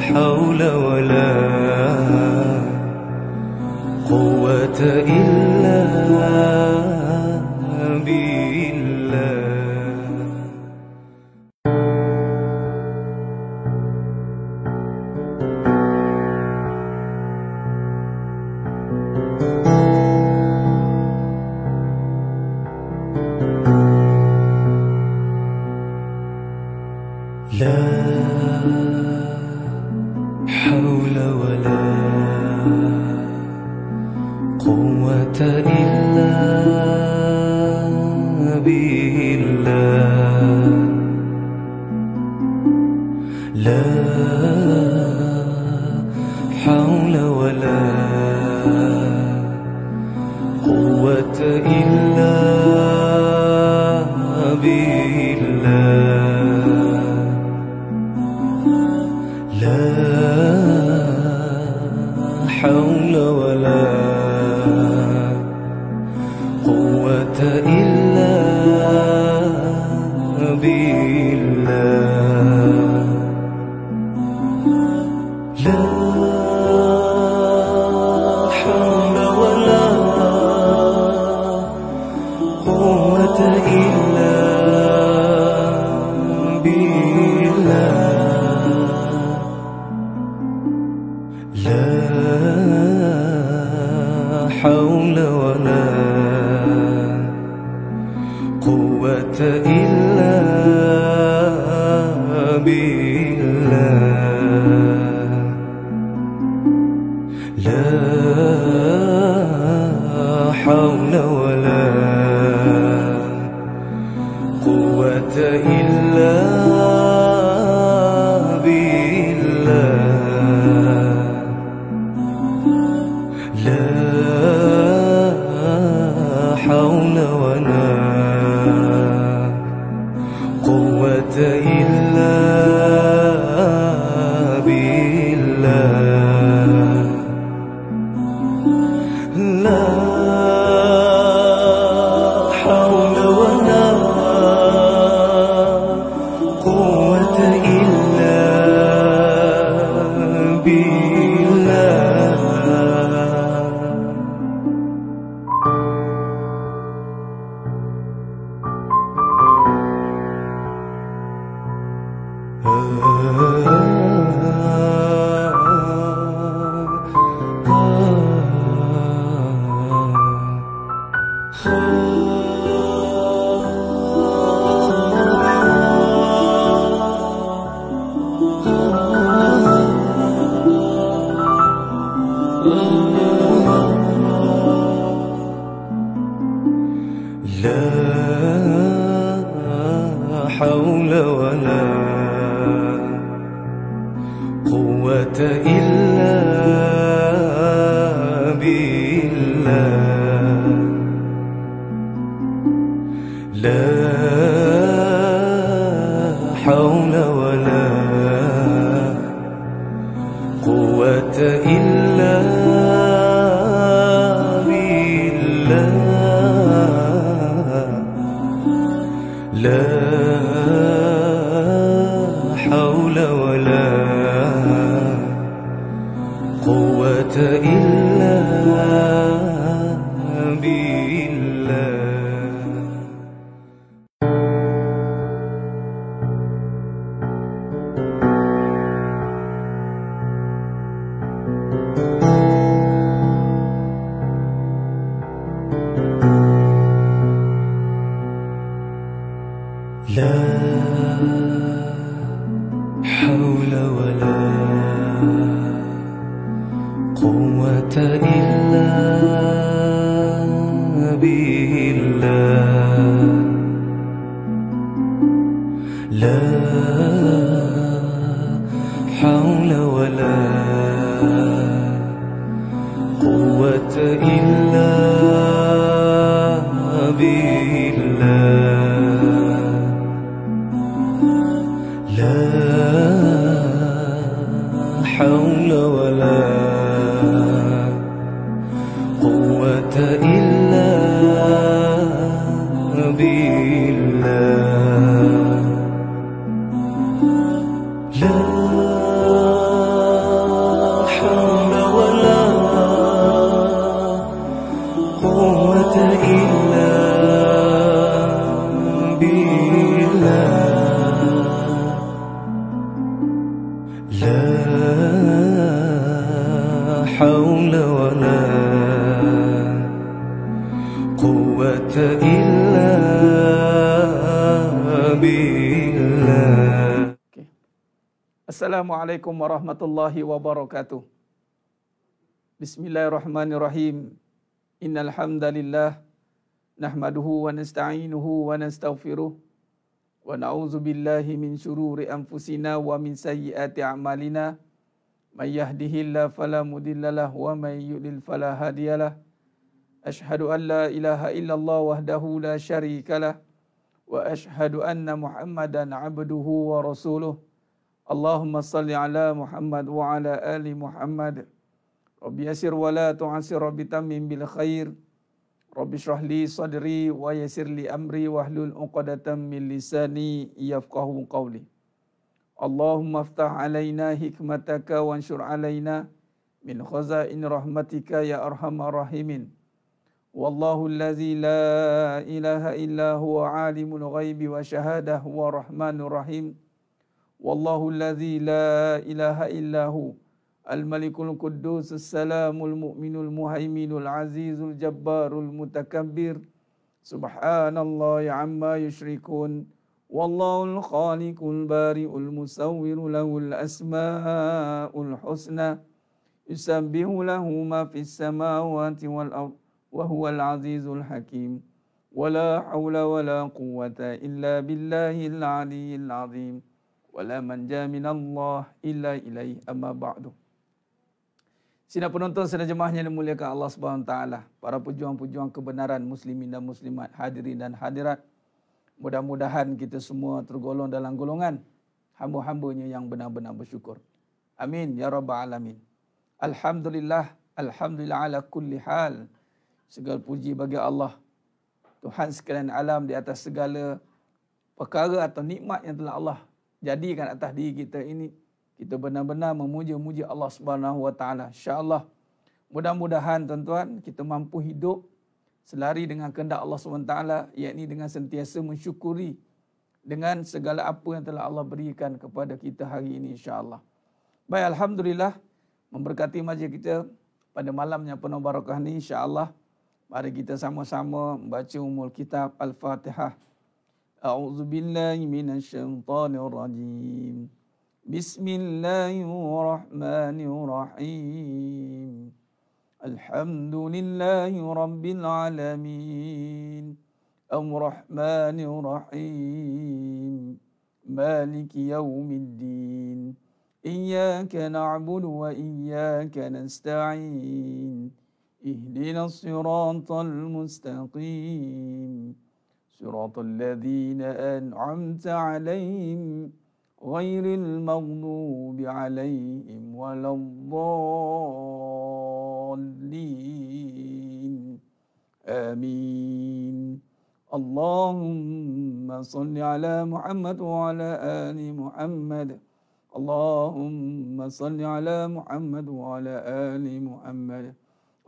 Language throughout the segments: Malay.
حول ولا لا حول ولا قوة إلا Assalamualaikum warahmatullahi wabarakatuh. Bismillahirrahmanirrahim. Innal hamdalillah nahmaduhu wa nasta'inuhu wa nastaghfiruh wa na'udzu billahi min shururi anfusina wa min sayyiati a'malina may yahdihillahu fala mudhillalah wa may yudlil fala hadiyalah. Ashhadu an la ilaha illallah wahdahu la syarikalah wa ashhadu anna Muhammadan 'abduhu wa rasuluh. Allahumma salli ala Muhammad wa ala ali Muhammad. Rabbi yasir wa la tu'asir rabbi tamim bil khair. Rabbi syrah li sadri wa yasir li amri wa hlul uqadatan min lisani yafqahu qawli. Allahumma aftah alayna hikmataka wa ansur alayna min khazain rahmatika ya arhamar rahimin. Wallahu allazi la ilaha illa huwa alimul ghaibi wa shahadah wa rahmanur rahim. Rahim. والله الذي لا إله إلا هو الملك القدوس السلام المؤمن المهيمن العزيز الجبار المتكبر سبحان الله عما يشركون والله الخالق البارئ المصور له الأسماء الحسنى يسبح له ما في السماوات والأرض وهو العزيز الحكيم ولا حول ولا قوة إلا بالله العلي العظيم wala manja minallah illa ilaihi amma ba'du. Sina penonton sedang jemaahnya dimuliakan Allah Subhanahu taala, para pejuang-pejuang kebenaran muslimin dan muslimat, hadirin dan hadirat. Mudah-mudahan kita semua tergolong dalam golongan hamba-hambanya yang benar-benar bersyukur. Amin ya rabbal alamin. Alhamdulillah, alhamdulillah ala kulli hal. Segala puji bagi Allah Tuhan sekalian alam di atas segala perkara atau nikmat yang telah Allah jadikan atas diri kita ini kita benar-benar memuja-muji Allah Subhanahu wa taala. Insya-Allah mudah-mudahan tuan-tuan kita mampu hidup selari dengan kehendak Allah Subhanahu wa taala yakni dengan sentiasa mensyukuri dengan segala apa yang telah Allah berikan kepada kita hari ini insya-Allah. Baik alhamdulillah memberkati majlis kita pada malam yang penuh barakah ini insya-Allah mari kita sama-sama membaca umul kitab Al-Fatihah. أعوذ بالله من الشيطان الرجيم بسم الله الرحمن الرحيم الحمد لله رب العالمين الرحمن الرحيم مالك يوم الدين إياك نعبد وإياك نستعين اهدنا الصراط المستقيم صراط الذين أنعمت عليهم غير المغضوب عليهم ولا الضالين آمين اللهم صل على محمد وعلى آل محمد اللهم صل على محمد وعلى آل محمد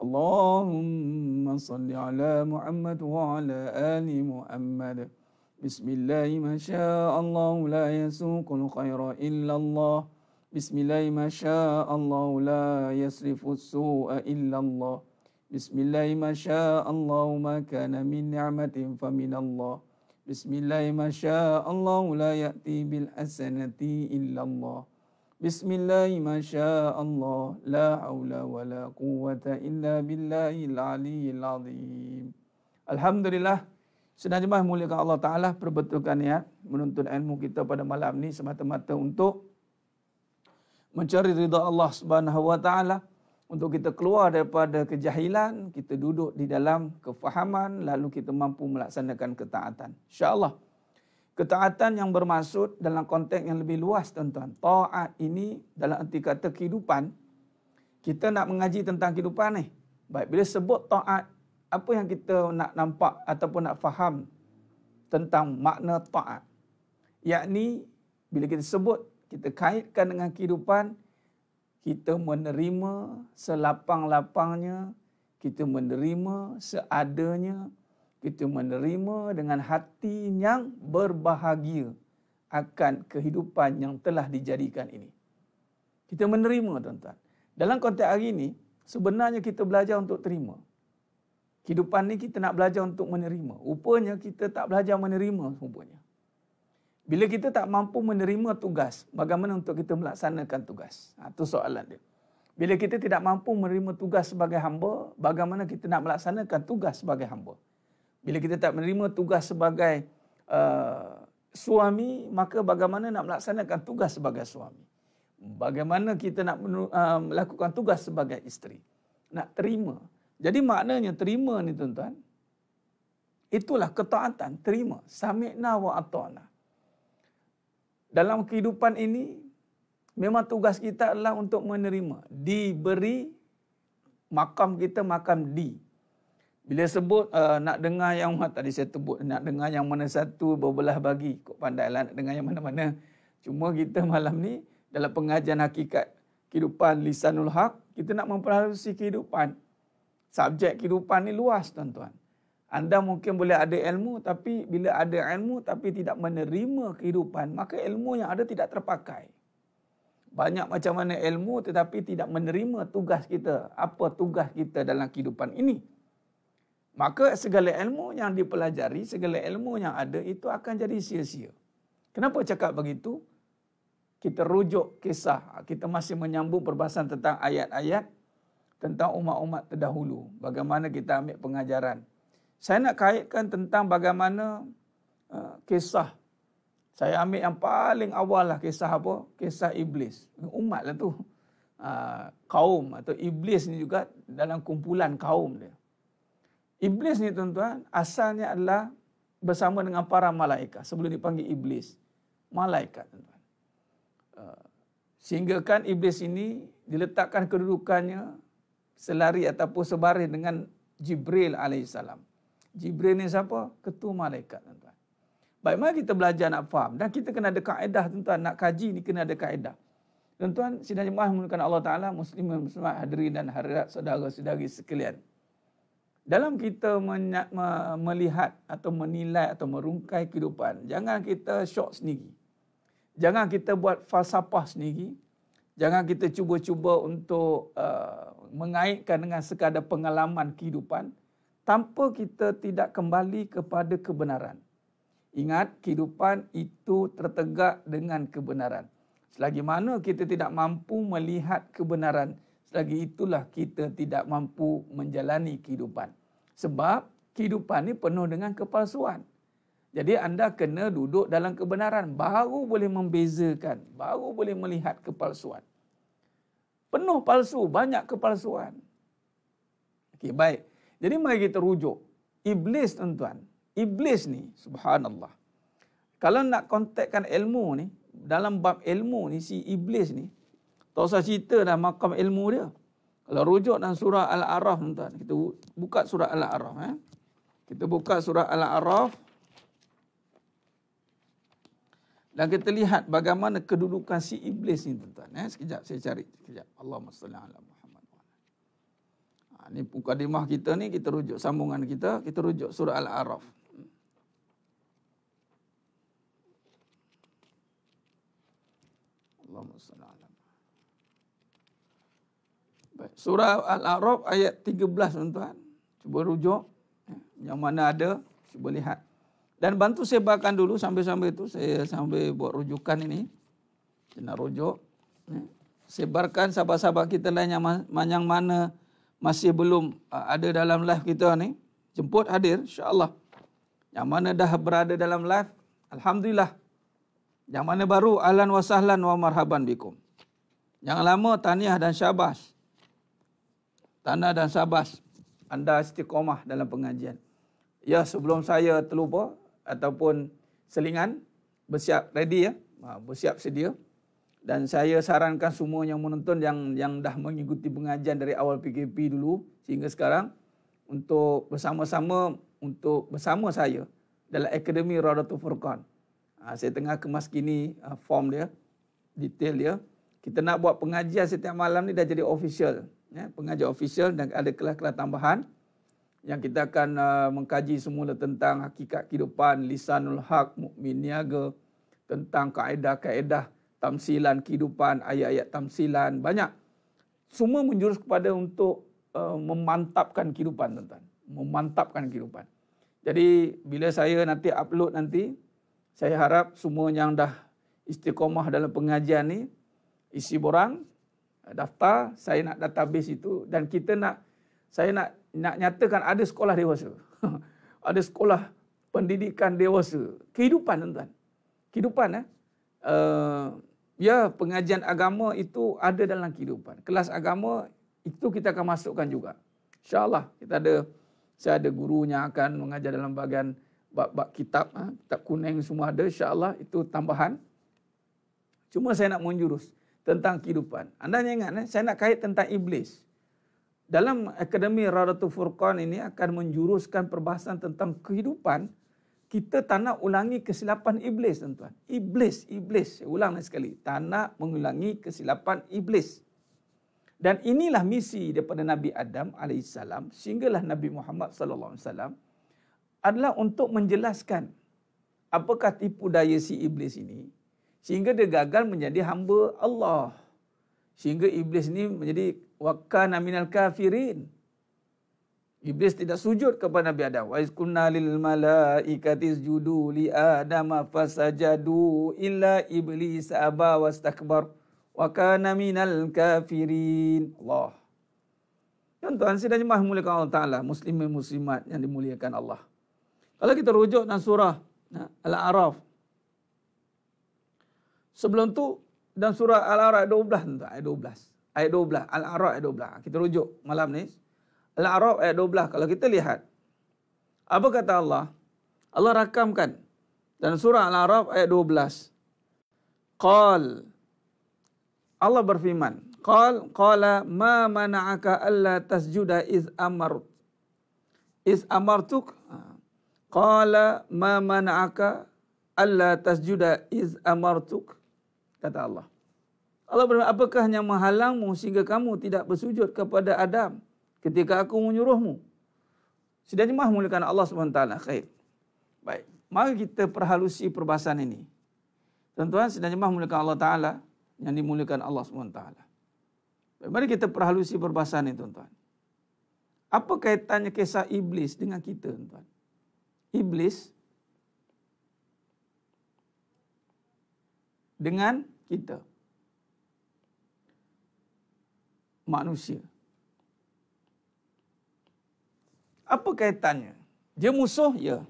اللهم صل على محمد وعلى آل محمد بسم الله ما شاء الله لا يسوق الخير إلا الله بسم الله ما شاء الله لا يصرف السوء إلا الله بسم الله ما شاء الله ما كان من نعمة فمن الله بسم الله ما شاء الله لا يأتي بالحسنة إلا الله Bismillah, الله ما شاء الله لا حول ولا قوة إلا بالله العلي العظيم الحمد لله Senang jemaah muliakan Allah Ta'ala perbetulkan niat menuntut ilmu kita pada malam ni semata-mata untuk mencari rida Allah Subhanahu Wa Ta'ala untuk kita keluar daripada kejahilan, kita duduk di dalam kefahaman lalu kita mampu melaksanakan ketaatan. InsyaAllah. Ketaatan yang bermaksud dalam konteks yang lebih luas tuan-tuan. Ta'at ini dalam erti kata kehidupan. Kita nak mengaji tentang kehidupan ni. Baik, bila sebut ta'at, apa yang kita nak nampak ataupun nak faham tentang makna ta'at? Yakni, bila kita sebut, kita kaitkan dengan kehidupan, kita menerima selapang-lapangnya, kita menerima seadanya, kita menerima dengan hati yang berbahagia akan kehidupan yang telah dijadikan ini. Kita menerima tuan-tuan. Dalam konteks hari ini, sebenarnya kita belajar untuk terima. Kehidupan ini kita nak belajar untuk menerima. Rupanya kita tak belajar menerima rupanya. Bila kita tak mampu menerima tugas, bagaimana untuk kita melaksanakan tugas? Itu ha, soalan dia. Bila kita tidak mampu menerima tugas sebagai hamba, bagaimana kita nak melaksanakan tugas sebagai hamba? Bila kita tak menerima tugas sebagai uh, suami, maka bagaimana nak melaksanakan tugas sebagai suami? Bagaimana kita nak menur- uh, melakukan tugas sebagai isteri? Nak terima. Jadi maknanya terima ni tuan-tuan, itulah ketaatan, terima. Samikna wa atana. Dalam kehidupan ini, memang tugas kita adalah untuk menerima. Diberi makam kita, makam di. Bila sebut uh, nak dengar yang mana tadi saya sebut nak dengar yang mana satu berbelah bagi kok pandai lah nak dengar yang mana-mana. Cuma kita malam ni dalam pengajian hakikat kehidupan lisanul hak kita nak memperhalusi kehidupan. Subjek kehidupan ni luas tuan-tuan. Anda mungkin boleh ada ilmu tapi bila ada ilmu tapi tidak menerima kehidupan maka ilmu yang ada tidak terpakai. Banyak macam mana ilmu tetapi tidak menerima tugas kita. Apa tugas kita dalam kehidupan ini? Maka segala ilmu yang dipelajari, segala ilmu yang ada itu akan jadi sia-sia. Kenapa cakap begitu? Kita rujuk kisah, kita masih menyambung perbahasan tentang ayat-ayat tentang umat-umat terdahulu. Bagaimana kita ambil pengajaran. Saya nak kaitkan tentang bagaimana uh, kisah. Saya ambil yang paling awal lah kisah apa? Kisah iblis. Umat lah tu. Uh, kaum atau iblis ni juga dalam kumpulan kaum dia. Iblis ni tuan-tuan asalnya adalah bersama dengan para malaikat sebelum dipanggil iblis malaikat tuan-tuan. Eh, sehingga kan iblis ini diletakkan kedudukannya selari ataupun sebaris dengan Jibril alaihissalam. Jibril ni siapa? Ketua malaikat tuan-tuan. Baik mari kita belajar nak faham dan kita kena ada kaedah tuan-tuan nak kaji ni kena ada kaedah. Tuan-tuan sidang jemaah menggunakan Allah Ta'ala muslim muslimat hadirin dan hadirat saudara-saudari sekalian dalam kita melihat atau menilai atau merungkai kehidupan, jangan kita syok sendiri. Jangan kita buat falsafah sendiri. Jangan kita cuba-cuba untuk uh, mengaitkan dengan sekadar pengalaman kehidupan tanpa kita tidak kembali kepada kebenaran. Ingat, kehidupan itu tertegak dengan kebenaran. Selagi mana kita tidak mampu melihat kebenaran, selagi itulah kita tidak mampu menjalani kehidupan. Sebab kehidupan ini penuh dengan kepalsuan. Jadi anda kena duduk dalam kebenaran. Baru boleh membezakan. Baru boleh melihat kepalsuan. Penuh palsu. Banyak kepalsuan. Okey, baik. Jadi mari kita rujuk. Iblis tuan-tuan. Iblis ni, subhanallah. Kalau nak kontakkan ilmu ni, dalam bab ilmu ni, si Iblis ni, tak usah cerita dah makam ilmu dia. Kalau rujuk dalam surah Al-Araf, tuan, kita buka surah Al-Araf eh. Kita buka surah Al-Araf. Dan kita lihat bagaimana kedudukan si iblis ni, tuan eh. Sekejap saya cari, sekejap. Allahumma salli ala Muhammad. Ha, ni mukadimah kita ni kita rujuk sambungan kita, kita rujuk surah Al-Araf. surah Al-A'raf ayat 13 tuan-tuan. Cuba rujuk yang mana ada, cuba lihat. Dan bantu sebarkan dulu sampai-sampai itu saya sampai buat rujukan ini. Kena rujuk. Ya. Sebarkan sahabat-sahabat kita lain yang, ma- mana masih belum uh, ada dalam live kita ni. Jemput hadir insyaAllah. Yang mana dah berada dalam live, Alhamdulillah. Yang mana baru, Alan wasahlan wa marhaban bikum. Yang lama, tahniah dan syabas tanda dan sabas anda istiqomah dalam pengajian. Ya sebelum saya terlupa ataupun selingan bersiap ready ya, ha, bersiap sedia dan saya sarankan semua yang menonton yang yang dah mengikuti pengajian dari awal PKP dulu sehingga sekarang untuk bersama-sama untuk bersama saya dalam Akademi Radatul Furqan. Ha, saya tengah kemas kini ha, form dia, detail dia. Kita nak buat pengajian setiap malam ni dah jadi official ya, pengajar official dan ada kelas-kelas tambahan yang kita akan uh, mengkaji semula tentang hakikat kehidupan lisanul haq mukmin niaga tentang kaedah-kaedah tamsilan kehidupan ayat-ayat tamsilan banyak semua menjurus kepada untuk uh, memantapkan kehidupan tuan-tuan memantapkan kehidupan jadi bila saya nanti upload nanti saya harap semua yang dah istiqomah dalam pengajian ni isi borang daftar, saya nak database itu dan kita nak saya nak nak nyatakan ada sekolah dewasa. ada sekolah pendidikan dewasa. Kehidupan tuan-tuan. Kehidupan eh. Uh, ya, pengajian agama itu ada dalam kehidupan. Kelas agama itu kita akan masukkan juga. InsyaAllah kita ada, saya ada gurunya akan mengajar dalam bahagian bab-bab kitab. Ha, kitab kuning semua ada, insyaAllah itu tambahan. Cuma saya nak menjurus tentang kehidupan. Anda ingat, eh? saya nak kait tentang iblis. Dalam Akademi Radatul Furqan ini akan menjuruskan perbahasan tentang kehidupan, kita tak nak ulangi kesilapan iblis, tuan-tuan. Iblis, iblis. Saya ulang lagi sekali. Tak nak mengulangi kesilapan iblis. Dan inilah misi daripada Nabi Adam AS sehinggalah Nabi Muhammad SAW adalah untuk menjelaskan apakah tipu daya si iblis ini sehingga dia gagal menjadi hamba Allah sehingga iblis ni menjadi wakan aminal kafirin iblis tidak sujud kepada nabi adam wa iskunna lil malaikati sujudu li adama fasajadu illa iblis aba wastakbar wa kana minal kafirin Allah Tuan-tuan, saya jemaah mulia Allah Ta'ala, muslimin muslimat yang dimuliakan Allah. Kalau kita rujuk dalam surah ha, Al-A'raf Sebelum tu dan surah Al-A'raf 12 tentu ayat 12. Ayat 12 Al-A'raf ayat 12. Ha, kita rujuk malam ni. Al-A'raf ayat 12 kalau kita lihat apa kata Allah? Allah rakamkan dan surah Al-A'raf ayat 12. Qal Allah berfirman, Qal qala ma mana'aka alla tasjuda iz amar iz amartuk ha. qala ma mana'aka alla tasjuda iz amartuk kata Allah. Allah berkata, apakah yang menghalangmu sehingga kamu tidak bersujud kepada Adam ketika aku menyuruhmu? Sedangkan mahmulkan Allah SWT. Khair. Baik. Mari kita perhalusi perbahasan ini. Tuan-tuan, sedangkan mahmulkan Allah Taala yang dimulakan Allah SWT. Baik. Mari kita perhalusi perbahasan ini, tuan-tuan. Apa kaitannya kisah iblis dengan kita, tuan-tuan? Iblis dengan kita. Manusia. Apa kaitannya? Dia musuh? Ya.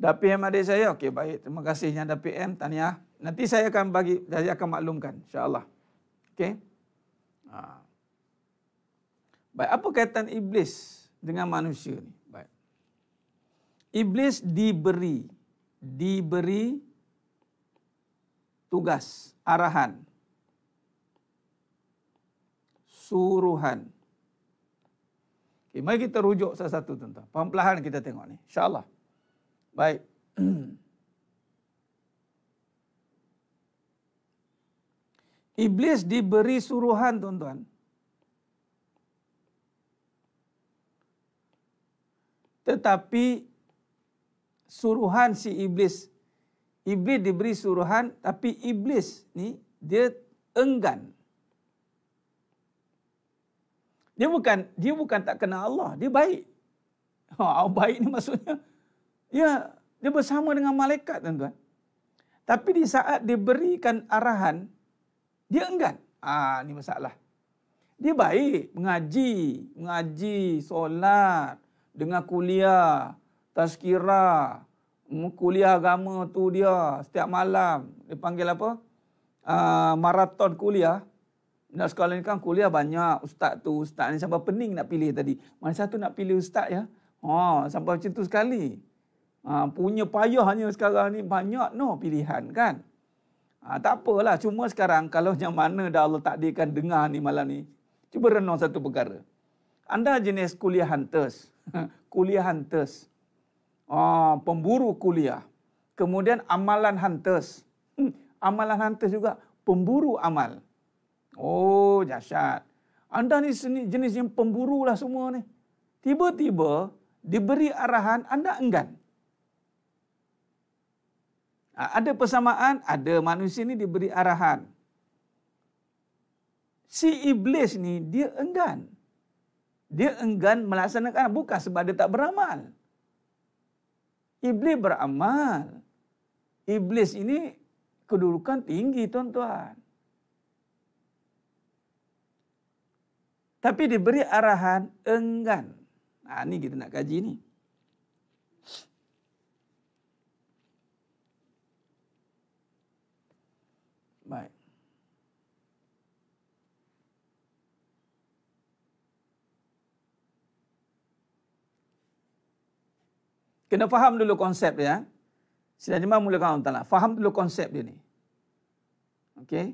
Dah PM adik saya? Okey, baik. Terima kasih yang dah PM. tanya, Nanti saya akan bagi, saya akan maklumkan. InsyaAllah. Okey? Ha. Baik, apa kaitan iblis dengan manusia ni? Baik. Iblis diberi diberi tugas arahan suruhan okay, mari kita rujuk satu-satu tuan-tuan perlahan kita tengok ni insyaallah baik iblis diberi suruhan tuan-tuan tetapi suruhan si iblis. Iblis diberi suruhan tapi iblis ni dia enggan. Dia bukan dia bukan tak kenal Allah, dia baik. Ha, oh, baik ni maksudnya. Ya, dia bersama dengan malaikat tuan-tuan. Tapi di saat diberikan arahan, dia enggan. Ah, ha, ni masalah. Dia baik mengaji, mengaji solat, dengan kuliah, tazkira kuliah agama tu dia setiap malam dia panggil apa uh, maraton kuliah nak sekolah ni kan kuliah banyak ustaz tu ustaz ni sampai pening nak pilih tadi mana satu nak pilih ustaz ya oh, sampai macam tu sekali ha, punya payahnya sekarang ni banyak no pilihan kan ha, tak apalah cuma sekarang kalau yang mana dah Allah takdirkan dengar ni malam ni cuba renung satu perkara anda jenis kuliah hunters kuliah hunters uh, pemburu kuliah. Kemudian amalan hunters. Hmm, amalan hunters juga pemburu amal. Oh, jasad. Anda ni jenis yang pemburu lah semua ni. Tiba-tiba diberi arahan, anda enggan. Ah, ada persamaan, ada manusia ni diberi arahan. Si iblis ni, dia enggan. Dia enggan melaksanakan, bukan sebab dia tak beramal. Iblis beramal. Iblis ini kedudukan tinggi tuan-tuan. Tapi diberi arahan enggan. Nah, ha, ini kita nak kaji ini. kena faham dulu konsep dia. Eh. Sila jemaah mulakan Allah Ta'ala. Faham dulu konsep dia ni. Okey.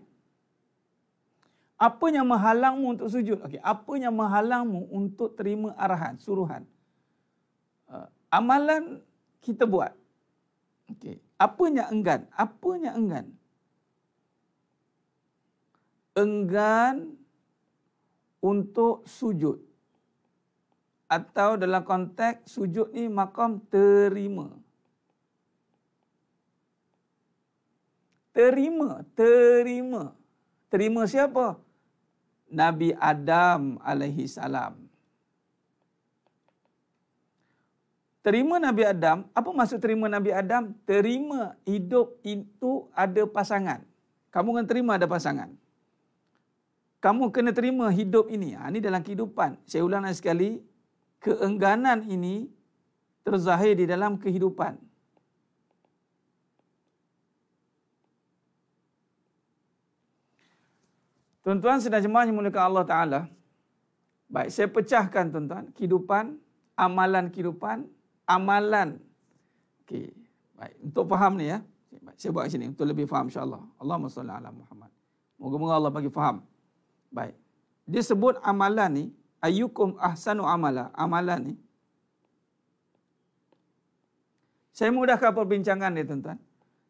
Apa yang menghalangmu untuk sujud? Okey. Apa yang menghalangmu untuk terima arahan, suruhan? Uh, amalan kita buat. Okey. Apa yang enggan? Apa yang enggan? Enggan untuk sujud atau dalam konteks sujud ni makam terima. Terima, terima. Terima siapa? Nabi Adam alaihi salam. Terima Nabi Adam, apa maksud terima Nabi Adam? Terima hidup itu ada pasangan. Kamu kan terima ada pasangan. Kamu kena terima hidup ini. ini ha, dalam kehidupan. Saya ulang sekali, keengganan ini terzahir di dalam kehidupan. Tuan-tuan sedang jemaah yang mulakan Allah Ta'ala. Baik, saya pecahkan tuan-tuan. Kehidupan, amalan kehidupan, amalan. Okey, baik. Untuk faham ni ya. Baik, saya buat sini untuk lebih faham insyaAllah. Allahumma salli ala Muhammad. Moga-moga Allah bagi faham. Baik. Dia sebut amalan ni, Ayukum ahsanu amala amalan ni saya mudahkan perbincangan ni tuan-tuan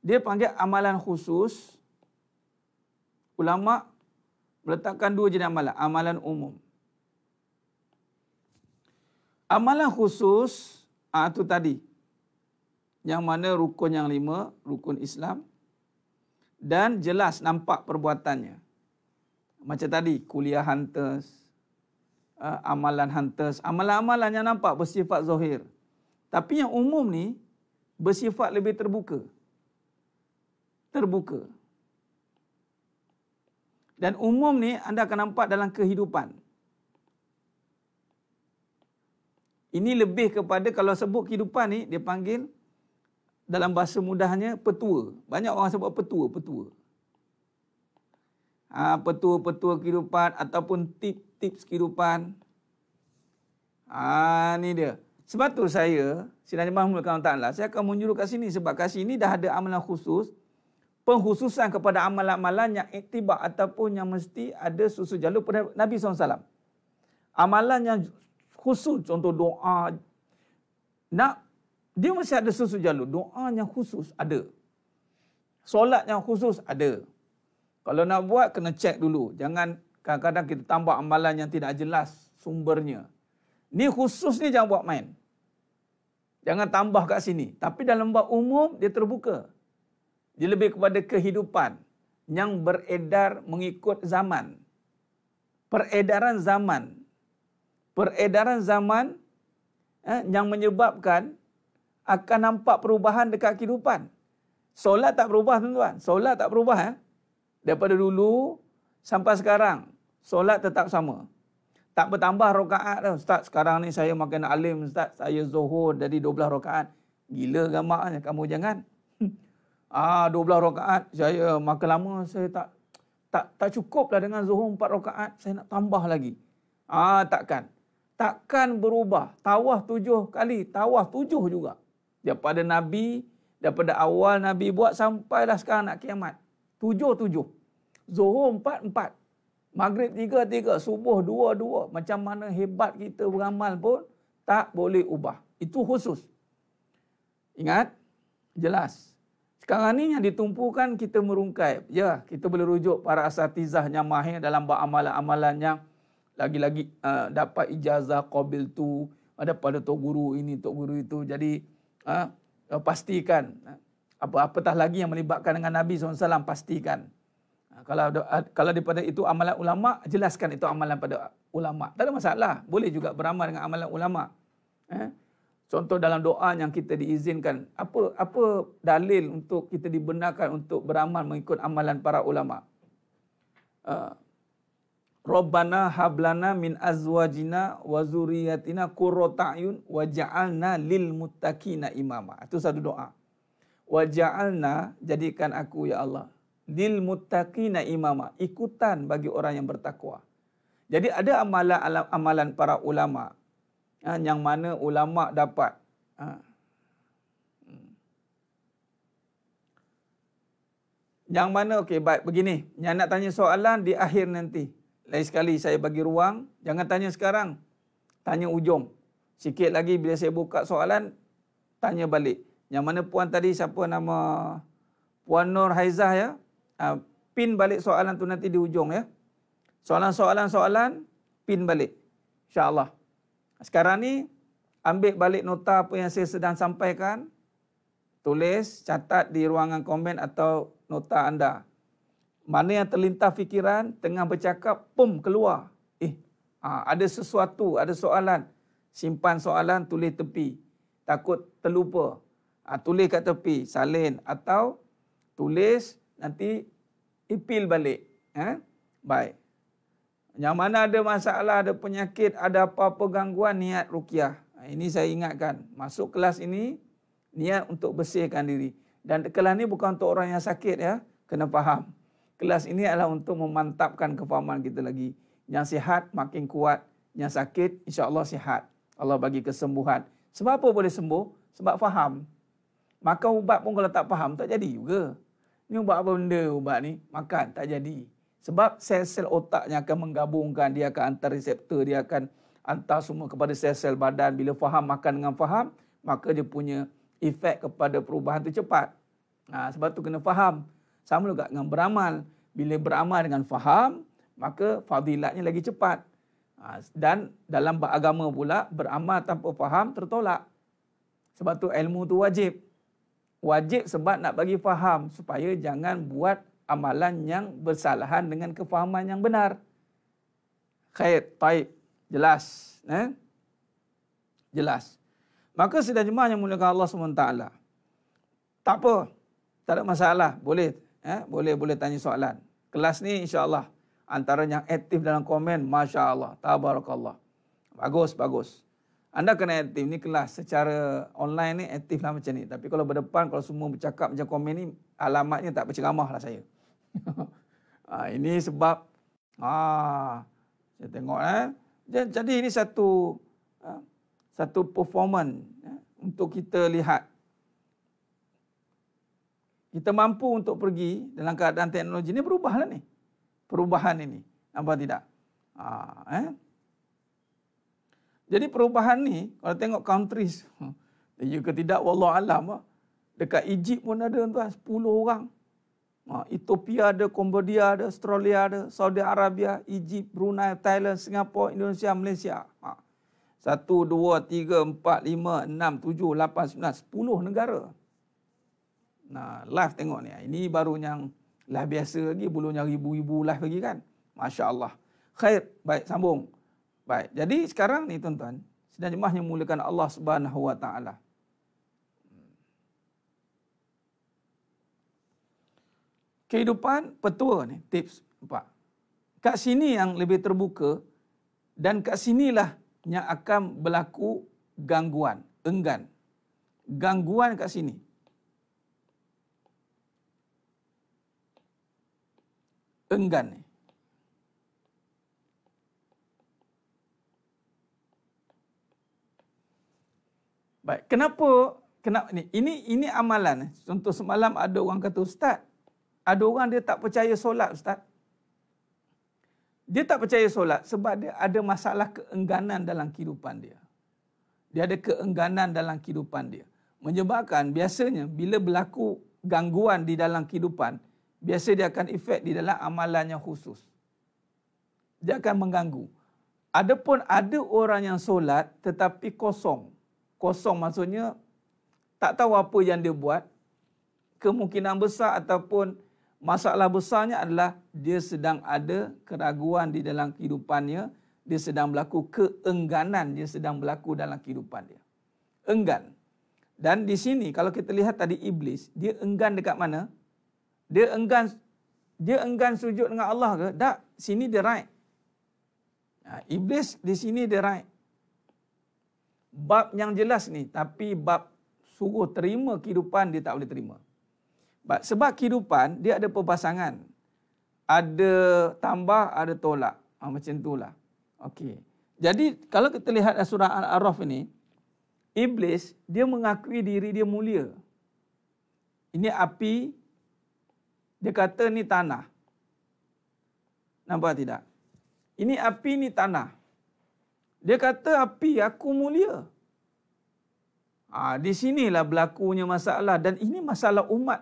dia panggil amalan khusus ulama meletakkan dua jenis amalan amalan umum amalan khusus ah tu tadi yang mana rukun yang lima, rukun Islam. Dan jelas nampak perbuatannya. Macam tadi, kuliah hunters, uh, amalan hantas, amalan-amalan yang nampak bersifat zahir. Tapi yang umum ni bersifat lebih terbuka. Terbuka. Dan umum ni anda akan nampak dalam kehidupan. Ini lebih kepada kalau sebut kehidupan ni dia panggil dalam bahasa mudahnya petua. Banyak orang sebut petua, petua. Ha, petua-petua kehidupan ataupun tip tips kehidupan. Ah ni dia. Sebab tu saya sinar jemaah kalau tak lah, saya akan menyuruh kat sini sebab kat sini dah ada amalan khusus penghususan kepada amalan-amalan yang iktibar ataupun yang mesti ada susu jalur pada Nabi SAW. Amalan yang khusus contoh doa nak dia mesti ada susu jalur. Doa yang khusus ada. Solat yang khusus ada. Kalau nak buat kena cek dulu. Jangan Kadang-kadang kita tambah amalan yang tidak jelas sumbernya. Ini khusus ni jangan buat main. Jangan tambah kat sini. Tapi dalam bab umum, dia terbuka. Dia lebih kepada kehidupan yang beredar mengikut zaman. Peredaran zaman. Peredaran zaman eh, yang menyebabkan akan nampak perubahan dekat kehidupan. Solat tak berubah tuan-tuan. Solat tak berubah. Eh. Daripada dulu sampai sekarang solat tetap sama. Tak bertambah rokaat dah. Ustaz, sekarang ni saya makan alim. Ustaz, saya zuhur jadi 12 rokaat. Gila gamaknya. Kamu jangan. ah, 12 rokaat. Saya makan lama. Saya tak tak tak cukup lah dengan zuhur 4 rokaat. Saya nak tambah lagi. Ah, takkan. Takkan berubah. Tawah tujuh kali. Tawah tujuh juga. Daripada Nabi, daripada awal Nabi buat sampailah sekarang nak kiamat. Tujuh-tujuh. Zuhur empat-empat. Maghrib tiga, tiga. Subuh dua, dua. Macam mana hebat kita beramal pun tak boleh ubah. Itu khusus. Ingat? Jelas. Sekarang ni yang ditumpukan kita merungkai. Ya, kita boleh rujuk para asatizah yang mahir dalam buat amalan-amalan yang lagi-lagi uh, dapat ijazah qabil tu. Ada pada tok guru ini, tok guru itu. Jadi, uh, uh pastikan. Uh, apa-apatah lagi yang melibatkan dengan Nabi SAW, pastikan kalau kalau daripada itu amalan ulama jelaskan itu amalan pada ulama tak ada masalah boleh juga beramal dengan amalan ulama eh? contoh dalam doa yang kita diizinkan apa apa dalil untuk kita dibenarkan untuk beramal mengikut amalan para ulama uh, Rabbana hablana min azwajina wa zurriyyatina qurrata ayun waj'alna lil muttaqina imama. Itu satu doa. Waj'alna jadikan aku ya Allah lil muttaqina imama ikutan bagi orang yang bertakwa jadi ada amalan amalan para ulama ha, yang mana ulama dapat ha. yang mana okay baik begini yang nak tanya soalan di akhir nanti lain sekali saya bagi ruang jangan tanya sekarang tanya ujung sikit lagi bila saya buka soalan tanya balik yang mana puan tadi siapa nama Puan Nur Haizah ya Ah, pin balik soalan tu nanti di ujung ya. Soalan-soalan-soalan, pin balik. InsyaAllah. Sekarang ni, ambil balik nota apa yang saya sedang sampaikan. Tulis, catat di ruangan komen atau nota anda. Mana yang terlintas fikiran, tengah bercakap, pum, keluar. Eh, ah, ada sesuatu, ada soalan. Simpan soalan, tulis tepi. Takut terlupa. Ah, tulis kat tepi, salin. Atau tulis nanti ipil balik. Eh? Baik. Yang mana ada masalah, ada penyakit, ada apa-apa gangguan, niat rukiah. Ha, ini saya ingatkan. Masuk kelas ini, niat untuk bersihkan diri. Dan kelas ini bukan untuk orang yang sakit ya. Kena faham. Kelas ini adalah untuk memantapkan kefahaman kita lagi. Yang sihat makin kuat. Yang sakit insya Allah sihat. Allah bagi kesembuhan. Sebab apa boleh sembuh? Sebab faham. Maka ubat pun kalau tak faham tak jadi juga. Ini ubat apa benda ubat ni? Makan, tak jadi. Sebab sel-sel otaknya akan menggabungkan, dia akan hantar reseptor, dia akan hantar semua kepada sel-sel badan. Bila faham, makan dengan faham, maka dia punya efek kepada perubahan tu cepat. Ha, sebab tu kena faham. Sama juga dengan beramal. Bila beramal dengan faham, maka fadilatnya lagi cepat. Ha, dan dalam agama pula, beramal tanpa faham tertolak. Sebab tu ilmu tu wajib wajib sebab nak bagi faham supaya jangan buat amalan yang bersalahan dengan kefahaman yang benar. Khair, taib, jelas. Eh? Jelas. Maka sidah jemaah yang mulakan Allah SWT. Tak apa. Tak ada masalah. Boleh. Eh? Boleh, boleh tanya soalan. Kelas ni insyaAllah. Antara yang aktif dalam komen. Masya Allah. Tabarakallah. Bagus, bagus. Anda kena aktif ni kelas secara online ni aktif lah macam ni. Tapi kalau berdepan kalau semua bercakap macam komen ni alamatnya tak berceramah lah saya. ha, ini sebab ha, saya tengok eh. Jadi ini satu ah, satu performan eh, untuk kita lihat kita mampu untuk pergi dalam keadaan teknologi ni berubahlah ni. Perubahan ini. Nampak tidak? Ha, eh? Jadi perubahan ni kalau tengok countries ya hmm, ke tidak wallah alam ah, dekat Egypt pun ada tuan 10 orang. Ha, Ethiopia ada, Cambodia ada, Australia ada, Saudi Arabia, Egypt, Brunei, Thailand, Singapura, Indonesia, Malaysia. Ha. 1, 2, 3, 4, 5, 6, 7, 8, 9, 10 negara. Nah, live tengok ni. Ah, ini baru yang live biasa lagi. Belum yang ribu-ribu live lagi kan. Masya Allah. Khair. Baik, sambung. Baik, jadi sekarang ni tuan-tuan, sidang jemaah yang mulakan Allah Subhanahu Wa Taala. Kehidupan petua ni, tips empat. Kat sini yang lebih terbuka dan kat sinilah yang akan berlaku gangguan, enggan. Gangguan kat sini. Enggan ni. Baik, kenapa kenapa ni? Ini ini amalan. Eh. Contoh semalam ada orang kata ustaz, ada orang dia tak percaya solat ustaz. Dia tak percaya solat sebab dia ada masalah keengganan dalam kehidupan dia. Dia ada keengganan dalam kehidupan dia. Menyebabkan biasanya bila berlaku gangguan di dalam kehidupan, biasa dia akan efek di dalam amalannya khusus. Dia akan mengganggu. Adapun ada orang yang solat tetapi kosong kosong maksudnya tak tahu apa yang dia buat. Kemungkinan besar ataupun masalah besarnya adalah dia sedang ada keraguan di dalam kehidupannya. Dia sedang berlaku keengganan dia sedang berlaku dalam kehidupan dia. Enggan. Dan di sini kalau kita lihat tadi iblis, dia enggan dekat mana? Dia enggan dia enggan sujud dengan Allah ke? Tak, sini dia right. Ha, iblis di sini dia right bab yang jelas ni tapi bab suruh terima kehidupan dia tak boleh terima. But sebab kehidupan dia ada perpasangan. Ada tambah, ada tolak. Ha, macam itulah. Okey. Jadi kalau kita lihat surah Al-Araf ini, iblis dia mengakui diri dia mulia. Ini api dia kata ni tanah. Nampak tidak? Ini api ni tanah. Dia kata api aku mulia. Ha, di sinilah berlakunya masalah dan ini masalah umat.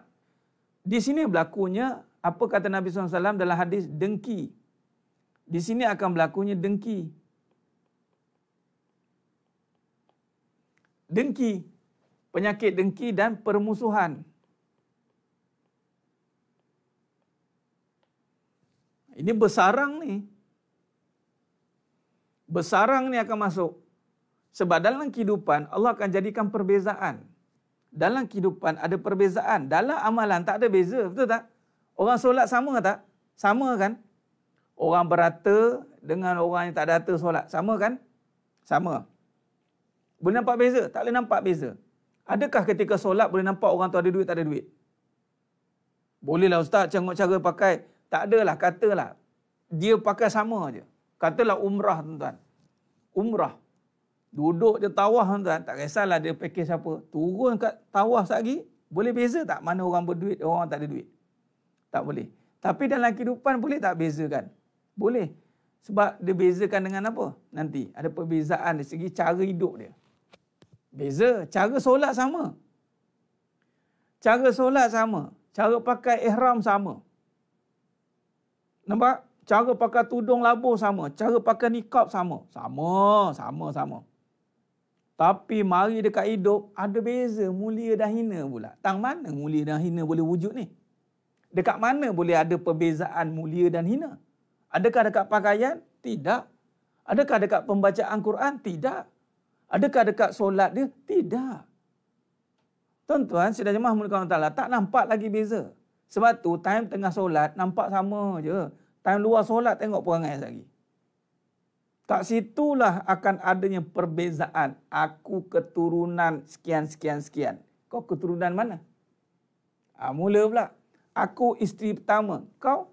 Di sini berlakunya apa kata Nabi SAW dalam hadis dengki. Di sini akan berlakunya dengki. Dengki. Penyakit dengki dan permusuhan. Ini bersarang ni besarang ni akan masuk. Sebab dalam kehidupan Allah akan jadikan perbezaan. Dalam kehidupan ada perbezaan. Dalam amalan tak ada beza. Betul tak? Orang solat sama tak? Sama kan? Orang berata dengan orang yang tak ada solat. Sama kan? Sama. Boleh nampak beza? Tak boleh nampak beza. Adakah ketika solat boleh nampak orang tu ada duit tak ada duit? Bolehlah ustaz cengok cara pakai. Tak adalah katalah. Dia pakai sama je. Katalah umrah tuan-tuan umrah. Duduk je tawah tuan, tak kisahlah dia pakej apa. Turun kat tawah satgi, boleh beza tak mana orang berduit, orang tak ada duit? Tak boleh. Tapi dalam kehidupan boleh tak bezakan? Boleh. Sebab dia bezakan dengan apa? Nanti ada perbezaan dari segi cara hidup dia. Beza. Cara solat sama. Cara solat sama. Cara pakai ihram sama. Nampak? Cara pakai tudung labuh sama. Cara pakai nikab sama. Sama, sama, sama. Tapi mari dekat hidup, ada beza mulia dan hina pula. Tang mana mulia dan hina boleh wujud ni? Dekat mana boleh ada perbezaan mulia dan hina? Adakah dekat pakaian? Tidak. Adakah dekat pembacaan Quran? Tidak. Adakah dekat solat dia? Tidak. Tuan-tuan, sidah jemaah mulia Allah Ta'ala, tak nampak lagi beza. Sebab tu, time tengah solat, nampak sama je. Time luar solat tengok perangai lagi. Tak situlah akan adanya perbezaan. Aku keturunan sekian, sekian, sekian. Kau keturunan mana? Ha, mula pula. Aku isteri pertama. Kau?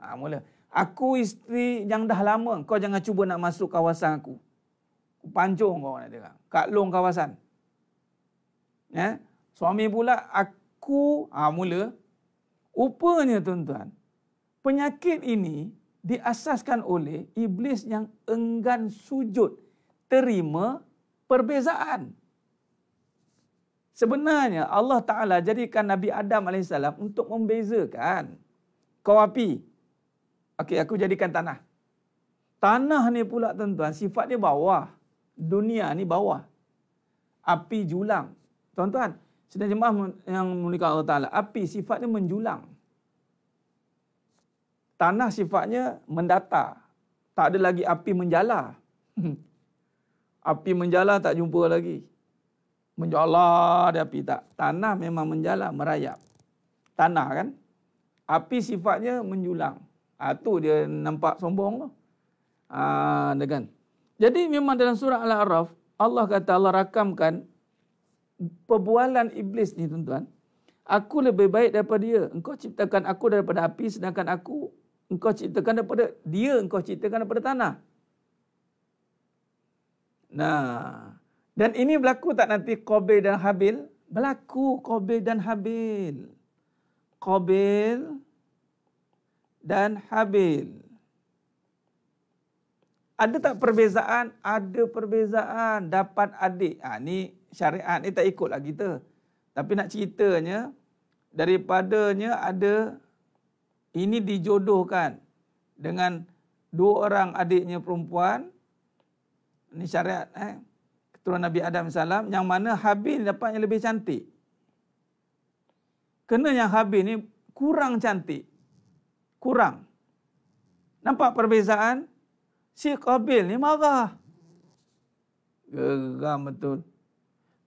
Ha, mula. Aku isteri yang dah lama. Kau jangan cuba nak masuk kawasan aku. Pancung kau nak dengar. Kat long kawasan. Ya? Suami pula, aku... Ha, mula. Rupanya tuan-tuan, Penyakit ini diasaskan oleh iblis yang enggan sujud terima perbezaan. Sebenarnya Allah Ta'ala jadikan Nabi Adam AS untuk membezakan kau api. Okey, aku jadikan tanah. Tanah ni pula tuan-tuan, sifat dia bawah. Dunia ni bawah. Api julang. Tuan-tuan, sedang jemaah yang menunjukkan Allah Ta'ala, api sifat dia menjulang tanah sifatnya mendata. Tak ada lagi api menjala. api menjala tak jumpa lagi. Menjala ada api tak. Tanah memang menjala, merayap. Tanah kan. Api sifatnya menjulang. Ha, dia nampak sombong tu. Ha, kan? Jadi memang dalam surah Al-A'raf, Allah kata Allah rakamkan perbualan iblis ni tuan-tuan. Aku lebih baik daripada dia. Engkau ciptakan aku daripada api sedangkan aku engkau ciptakan daripada dia engkau ciptakan daripada tanah. Nah, dan ini berlaku tak nanti Qabil dan Habil? Berlaku Qabil dan Habil. Qabil dan Habil. Ada tak perbezaan? Ada perbezaan. Dapat adik. Ha, ni syariat ni tak ikutlah kita. Tapi nak ceritanya, daripadanya ada ini dijodohkan dengan dua orang adiknya perempuan ini syariat eh keturunan Nabi Adam SAW yang mana Habil dapat yang lebih cantik kena yang Habil ni kurang cantik kurang nampak perbezaan si Qabil ni marah geram betul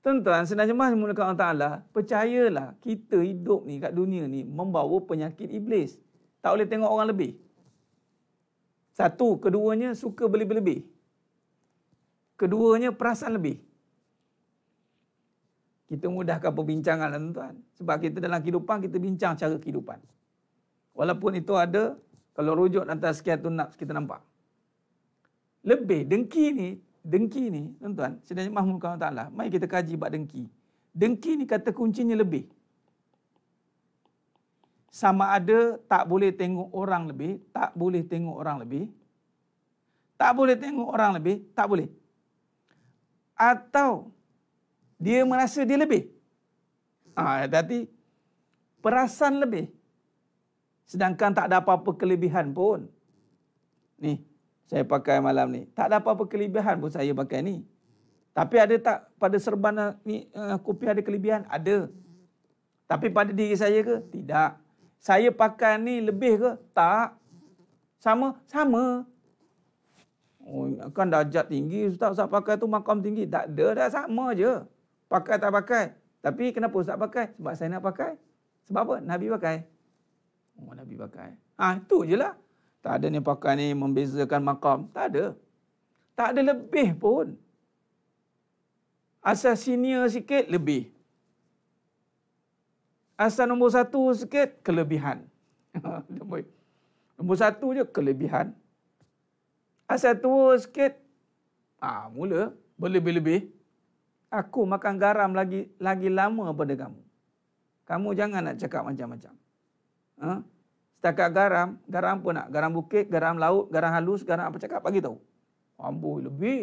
Tuan-tuan, senang jemaah yang Allah Ta'ala, percayalah kita hidup ni kat dunia ni membawa penyakit iblis. Tak boleh tengok orang lebih. Satu, keduanya suka beli berlebih. Keduanya perasan lebih. Kita mudahkan perbincangan lah tuan-tuan. Sebab kita dalam kehidupan, kita bincang cara kehidupan. Walaupun itu ada, kalau rujuk atas sekian tu nak kita nampak. Lebih, dengki ni, dengki ni tuan-tuan, sedangkan mahmulkan Allah Ta'ala, mari kita kaji buat dengki. Dengki ni kata kuncinya lebih. Lebih sama ada tak boleh tengok orang lebih, tak boleh tengok orang lebih. Tak boleh tengok orang lebih, tak boleh. Atau dia merasa dia lebih. Ah, ha, tadi perasan lebih. Sedangkan tak ada apa-apa kelebihan pun. Ni, saya pakai malam ni. Tak ada apa-apa kelebihan pun saya pakai ni. Tapi ada tak pada serban eh, ni uh, kopi ada kelebihan? Ada. Tapi pada diri saya ke? Tidak saya pakai ni lebih ke? Tak. Sama? Sama. Oh, kan dajat tinggi Ustaz, Ustaz pakai tu makam tinggi. Tak ada, dah sama je. Pakai tak pakai. Tapi kenapa Ustaz pakai? Sebab saya nak pakai. Sebab apa? Nabi pakai. Oh, Nabi pakai. Ah, ha, itu je lah. Tak ada ni pakai ni membezakan makam. Tak ada. Tak ada lebih pun. Asal senior sikit, lebih. Asal nombor satu sikit, kelebihan. nombor satu je, kelebihan. Asal tua sikit, ah ha, mula, berlebih-lebih. Aku makan garam lagi lagi lama pada kamu. Kamu jangan nak cakap macam-macam. Ha? Setakat garam, garam pun nak. Garam bukit, garam laut, garam halus, garam apa cakap, bagi tahu. Amboi, lebih.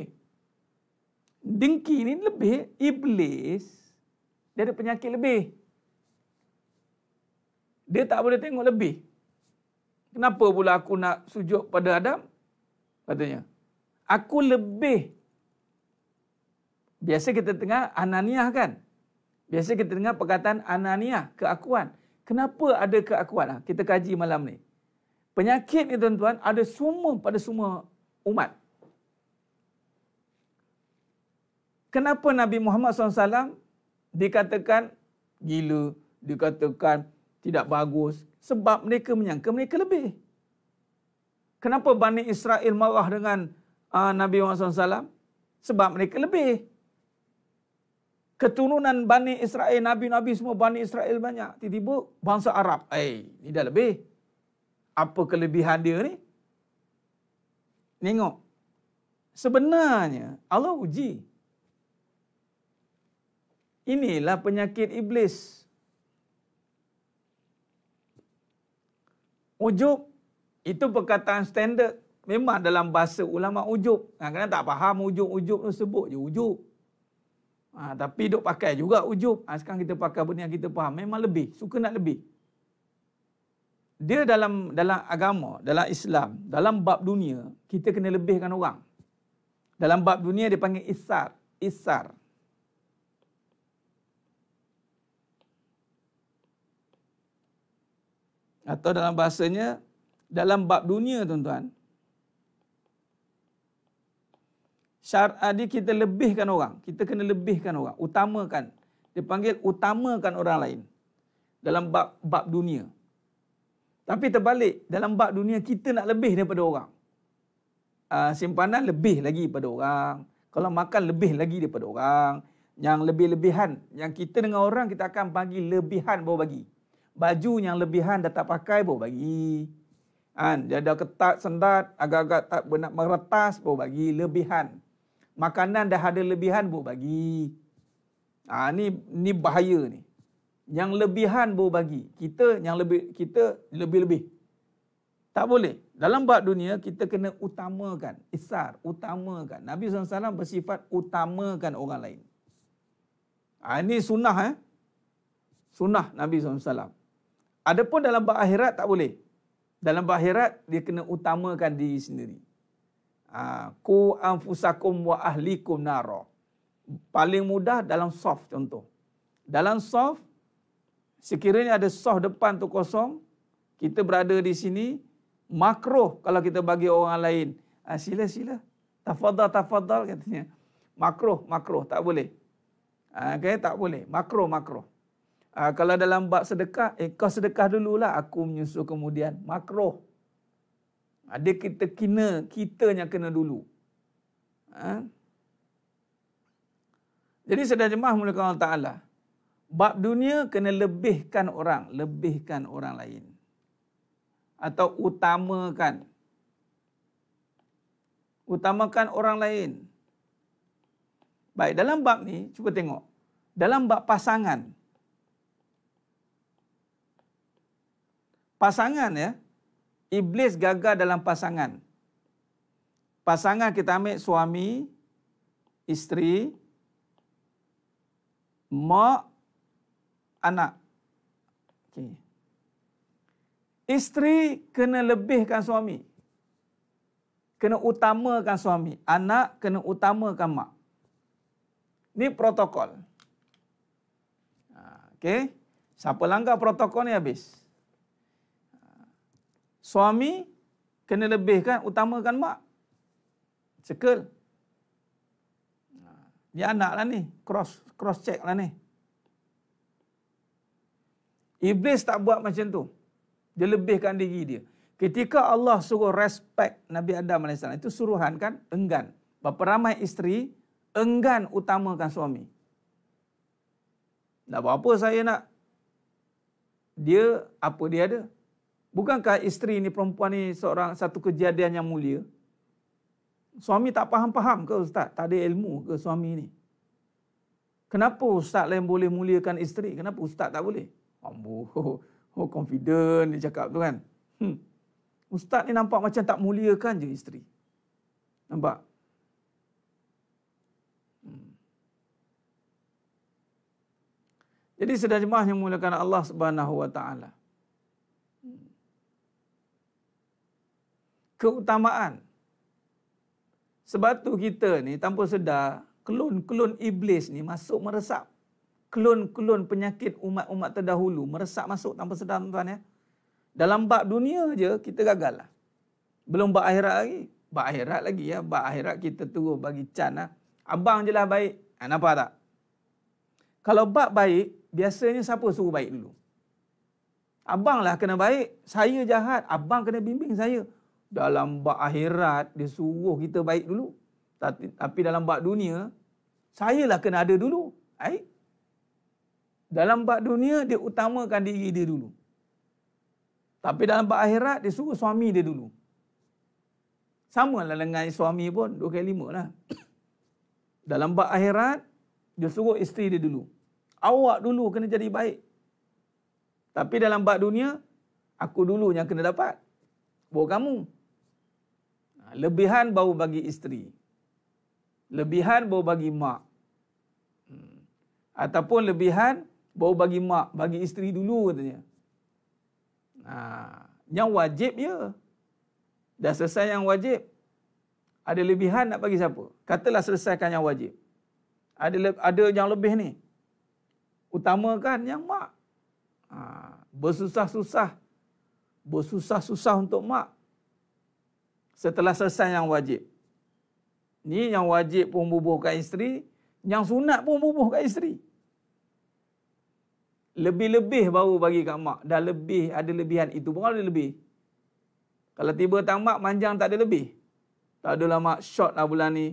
Dengki ni lebih, iblis. Dia ada penyakit lebih dia tak boleh tengok lebih. Kenapa pula aku nak sujud pada Adam? Katanya. Aku lebih. Biasa kita tengah ananiah kan? Biasa kita dengar perkataan ananiah, keakuan. Kenapa ada keakuan? Ah, kita kaji malam ni. Penyakit ni tuan-tuan ada semua pada semua umat. Kenapa Nabi Muhammad SAW dikatakan gila, dikatakan tidak bagus sebab mereka menyangka mereka lebih. Kenapa Bani Israel marah dengan uh, Nabi Muhammad SAW? Sebab mereka lebih. Keturunan Bani Israel, Nabi-Nabi semua Bani Israel banyak. Tiba-tiba bangsa Arab, eh, ini dah lebih. Apa kelebihan dia ni? Nengok. Sebenarnya Allah uji. Inilah penyakit iblis. Ujub itu perkataan standard memang dalam bahasa ulama ujub. Kan kan tak faham ujub-ujub tu sebut je ujub. Ha, tapi duk pakai juga ujub. Ha, sekarang kita pakai benda yang kita faham. Memang lebih. Suka nak lebih. Dia dalam dalam agama, dalam Islam, dalam bab dunia, kita kena lebihkan orang. Dalam bab dunia dia panggil isar. Isar. Atau dalam bahasanya, dalam bab dunia tuan-tuan. Syar'ah kita lebihkan orang. Kita kena lebihkan orang. Utamakan. dipanggil panggil utamakan orang lain. Dalam bab bab dunia. Tapi terbalik, dalam bab dunia kita nak lebih daripada orang. Uh, simpanan lebih lagi daripada orang. Kalau makan lebih lagi daripada orang. Yang lebih-lebihan. Yang kita dengan orang kita akan bagi lebihan baru bagi baju yang lebihan dah tak pakai pun bagi. Kan, dia dah ketat sendat, agak-agak tak nak meretas pun bagi lebihan. Makanan dah ada lebihan pun bagi. Ah ha, ni ni bahaya ni. Yang lebihan pun bagi. Kita yang lebih kita lebih-lebih. Tak boleh. Dalam bab dunia kita kena utamakan, isar, utamakan. Nabi SAW bersifat utamakan orang lain. Ha, ini sunnah eh. Sunnah Nabi SAW. Adapun dalam bab akhirat tak boleh. Dalam bab akhirat dia kena utamakan diri sendiri. Ha, ku anfusakum wa ahlikum nara. Paling mudah dalam saf contoh. Dalam saf sekiranya ada saf depan tu kosong, kita berada di sini makruh kalau kita bagi orang lain. Ha, sila sila. Tafadhal tafadhal katanya. Makruh makruh tak boleh. Ha, okay, tak boleh. Makruh makruh. Uh, kalau dalam bab sedekah, eh kau sedekah dululah aku menyusul kemudian. makro. Ada ah, kita kena, kita yang kena dulu. Ha? Jadi sedar jemaah mula mulakan Allah Ta'ala. Bab dunia kena lebihkan orang, lebihkan orang lain. Atau utamakan. Utamakan orang lain. Baik, dalam bab ni, cuba tengok. Dalam bab pasangan, pasangan ya. Iblis gagal dalam pasangan. Pasangan kita ambil suami, isteri, mak, anak. Okay. Isteri kena lebihkan suami. Kena utamakan suami. Anak kena utamakan mak. Ini protokol. Ha, okay. Siapa langgar protokol ni habis? Habis suami kena lebihkan utamakan mak. sekel. Ha, dia anak lah ni. Cross, cross check lah ni. Iblis tak buat macam tu. Dia lebihkan diri dia. Ketika Allah suruh respect Nabi Adam AS. Itu suruhan kan? Enggan. Berapa ramai isteri enggan utamakan suami. Dah berapa saya nak? Dia, apa dia ada? Bukankah isteri ni perempuan ni seorang satu kejadian yang mulia? Suami tak faham-faham ke ustaz? Tak ada ilmu ke suami ni? Kenapa ustaz lain boleh muliakan isteri? Kenapa ustaz tak boleh? Amboh, oh, oh, confident dia cakap tu kan. Hmm. Ustaz ni nampak macam tak muliakan je isteri. Nampak? Hmm. Jadi sedar jemaah yang mulakan Allah Subhanahu wa taala. keutamaan. Sebab tu kita ni tanpa sedar, klon-klon iblis ni masuk meresap. Klon-klon penyakit umat-umat terdahulu meresap masuk tanpa sedar tuan-tuan ya. Dalam bab dunia je kita gagal lah. Belum bab akhirat lagi. Bab akhirat lagi ya. Bab akhirat kita tunggu bagi can lah. Abang je lah baik. Ha, nampak tak? Kalau bab baik, biasanya siapa suruh baik dulu? Abang lah kena baik. Saya jahat. Abang kena bimbing saya dalam bak akhirat dia suruh kita baik dulu. Tapi, tapi dalam bak dunia saya lah kena ada dulu. Baik. Dalam bak dunia dia utamakan diri dia dulu. Tapi dalam bak akhirat dia suruh suami dia dulu. Sama lah dengan suami pun dua kali lima lah. Dalam bak akhirat dia suruh isteri dia dulu. Awak dulu kena jadi baik. Tapi dalam bak dunia aku dulu yang kena dapat. Bawa kamu. Lebihan baru bagi isteri. Lebihan baru bagi mak. Hmm. Ataupun lebihan baru bagi mak, bagi isteri dulu katanya. Ha, yang wajib ya. Dah selesai yang wajib. Ada lebihan nak bagi siapa? Katalah selesaikan yang wajib. Ada ada yang lebih ni. Utamakan yang mak. Ha, bersusah-susah. Bersusah-susah untuk mak setelah selesai yang wajib. Ni yang wajib pun bubuhkan isteri, yang sunat pun bubuhkan isteri. Lebih-lebih baru bagi kat mak. Dah lebih, ada lebihan. Itu pun ada lebih. Kalau tiba tang mak, manjang tak ada lebih. Tak ada lah mak, short lah bulan ni.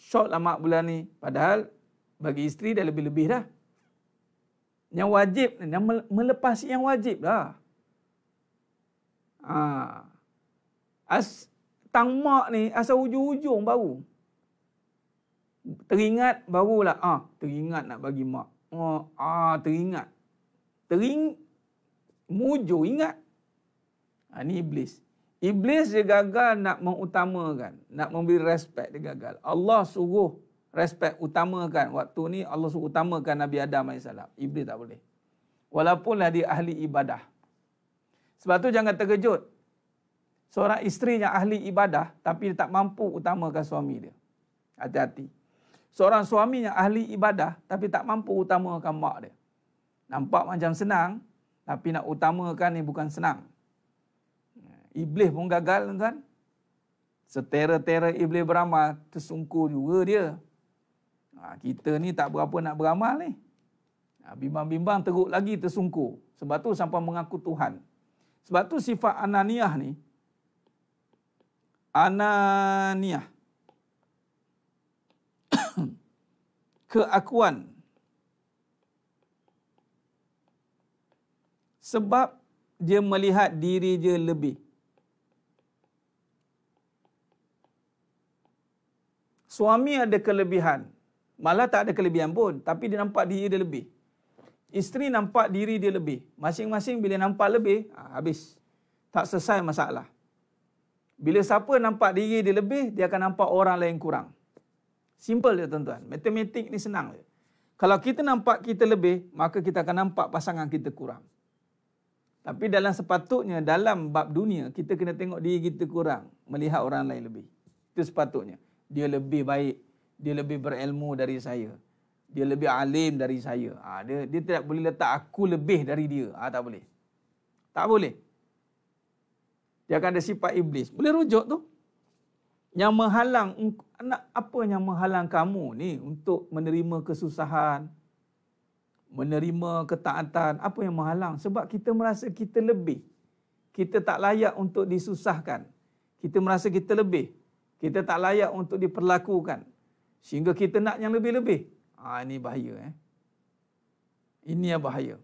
Short lah mak bulan ni. Padahal, bagi isteri dah lebih-lebih dah. Yang wajib, yang melepasi yang wajib lah. Haa. Ah. As, tang mak ni asal hujung-hujung baru. Teringat barulah. Ah, teringat nak bagi mak. Oh, ah teringat. Tering, mujo ingat. Ah, ni iblis. Iblis dia gagal nak mengutamakan. Nak memberi respect dia gagal. Allah suruh respect utamakan. Waktu ni Allah suruh utamakan Nabi Adam AS. Iblis tak boleh. Walaupunlah dia ahli ibadah. Sebab tu jangan terkejut seorang isteri yang ahli ibadah tapi dia tak mampu utamakan suami dia. Hati-hati. Seorang suami yang ahli ibadah tapi tak mampu utamakan mak dia. Nampak macam senang tapi nak utamakan ni bukan senang. Iblis pun gagal tuan-tuan. Setera-tera iblis beramal tersungkur juga dia. Ha, kita ni tak berapa nak beramal ni. Ha, bimbang-bimbang teruk lagi tersungkur. Sebab tu sampai mengaku Tuhan. Sebab tu sifat Ananiah ni ananiah keakuan sebab dia melihat diri dia lebih suami ada kelebihan malah tak ada kelebihan pun tapi dia nampak diri dia lebih isteri nampak diri dia lebih masing-masing bila nampak lebih ah, habis tak selesai masalah bila siapa nampak diri dia lebih, dia akan nampak orang lain kurang. Simple dia tuan-tuan. Matematik ni senang je. Kalau kita nampak kita lebih, maka kita akan nampak pasangan kita kurang. Tapi dalam sepatutnya, dalam bab dunia, kita kena tengok diri kita kurang. Melihat orang lain lebih. Itu sepatutnya. Dia lebih baik. Dia lebih berilmu dari saya. Dia lebih alim dari saya. Ha, dia, dia tidak boleh letak aku lebih dari dia. Ha, tak boleh. Tak boleh. Dia akan ada sifat iblis. Boleh rujuk tu. Yang menghalang, anak apa yang menghalang kamu ni untuk menerima kesusahan, menerima ketaatan, apa yang menghalang? Sebab kita merasa kita lebih. Kita tak layak untuk disusahkan. Kita merasa kita lebih. Kita tak layak untuk diperlakukan. Sehingga kita nak yang lebih-lebih. Ah ha, ini bahaya eh. Ini yang bahaya.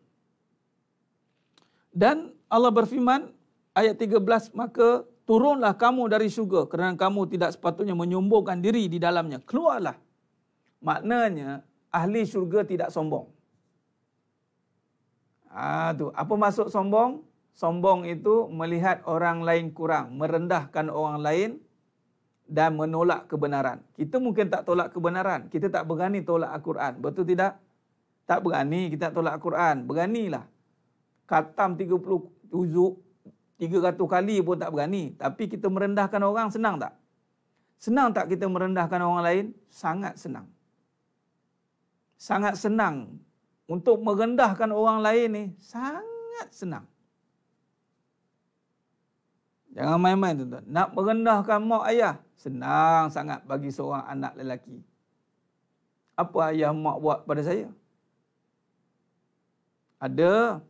Dan Allah berfirman ayat 13 maka turunlah kamu dari syurga kerana kamu tidak sepatutnya menyombongkan diri di dalamnya keluarlah maknanya ahli syurga tidak sombong ah tu apa maksud sombong sombong itu melihat orang lain kurang merendahkan orang lain dan menolak kebenaran kita mungkin tak tolak kebenaran kita tak berani tolak al-Quran betul tidak tak berani kita tolak al-Quran beranilah khatam 30 tujuh. 300 kali pun tak berani. Tapi kita merendahkan orang senang tak? Senang tak kita merendahkan orang lain? Sangat senang. Sangat senang untuk merendahkan orang lain ni sangat senang. Jangan main-main tuan-tuan. Nak merendahkan mak ayah senang sangat bagi seorang anak lelaki. Apa ayah mak buat pada saya? Ada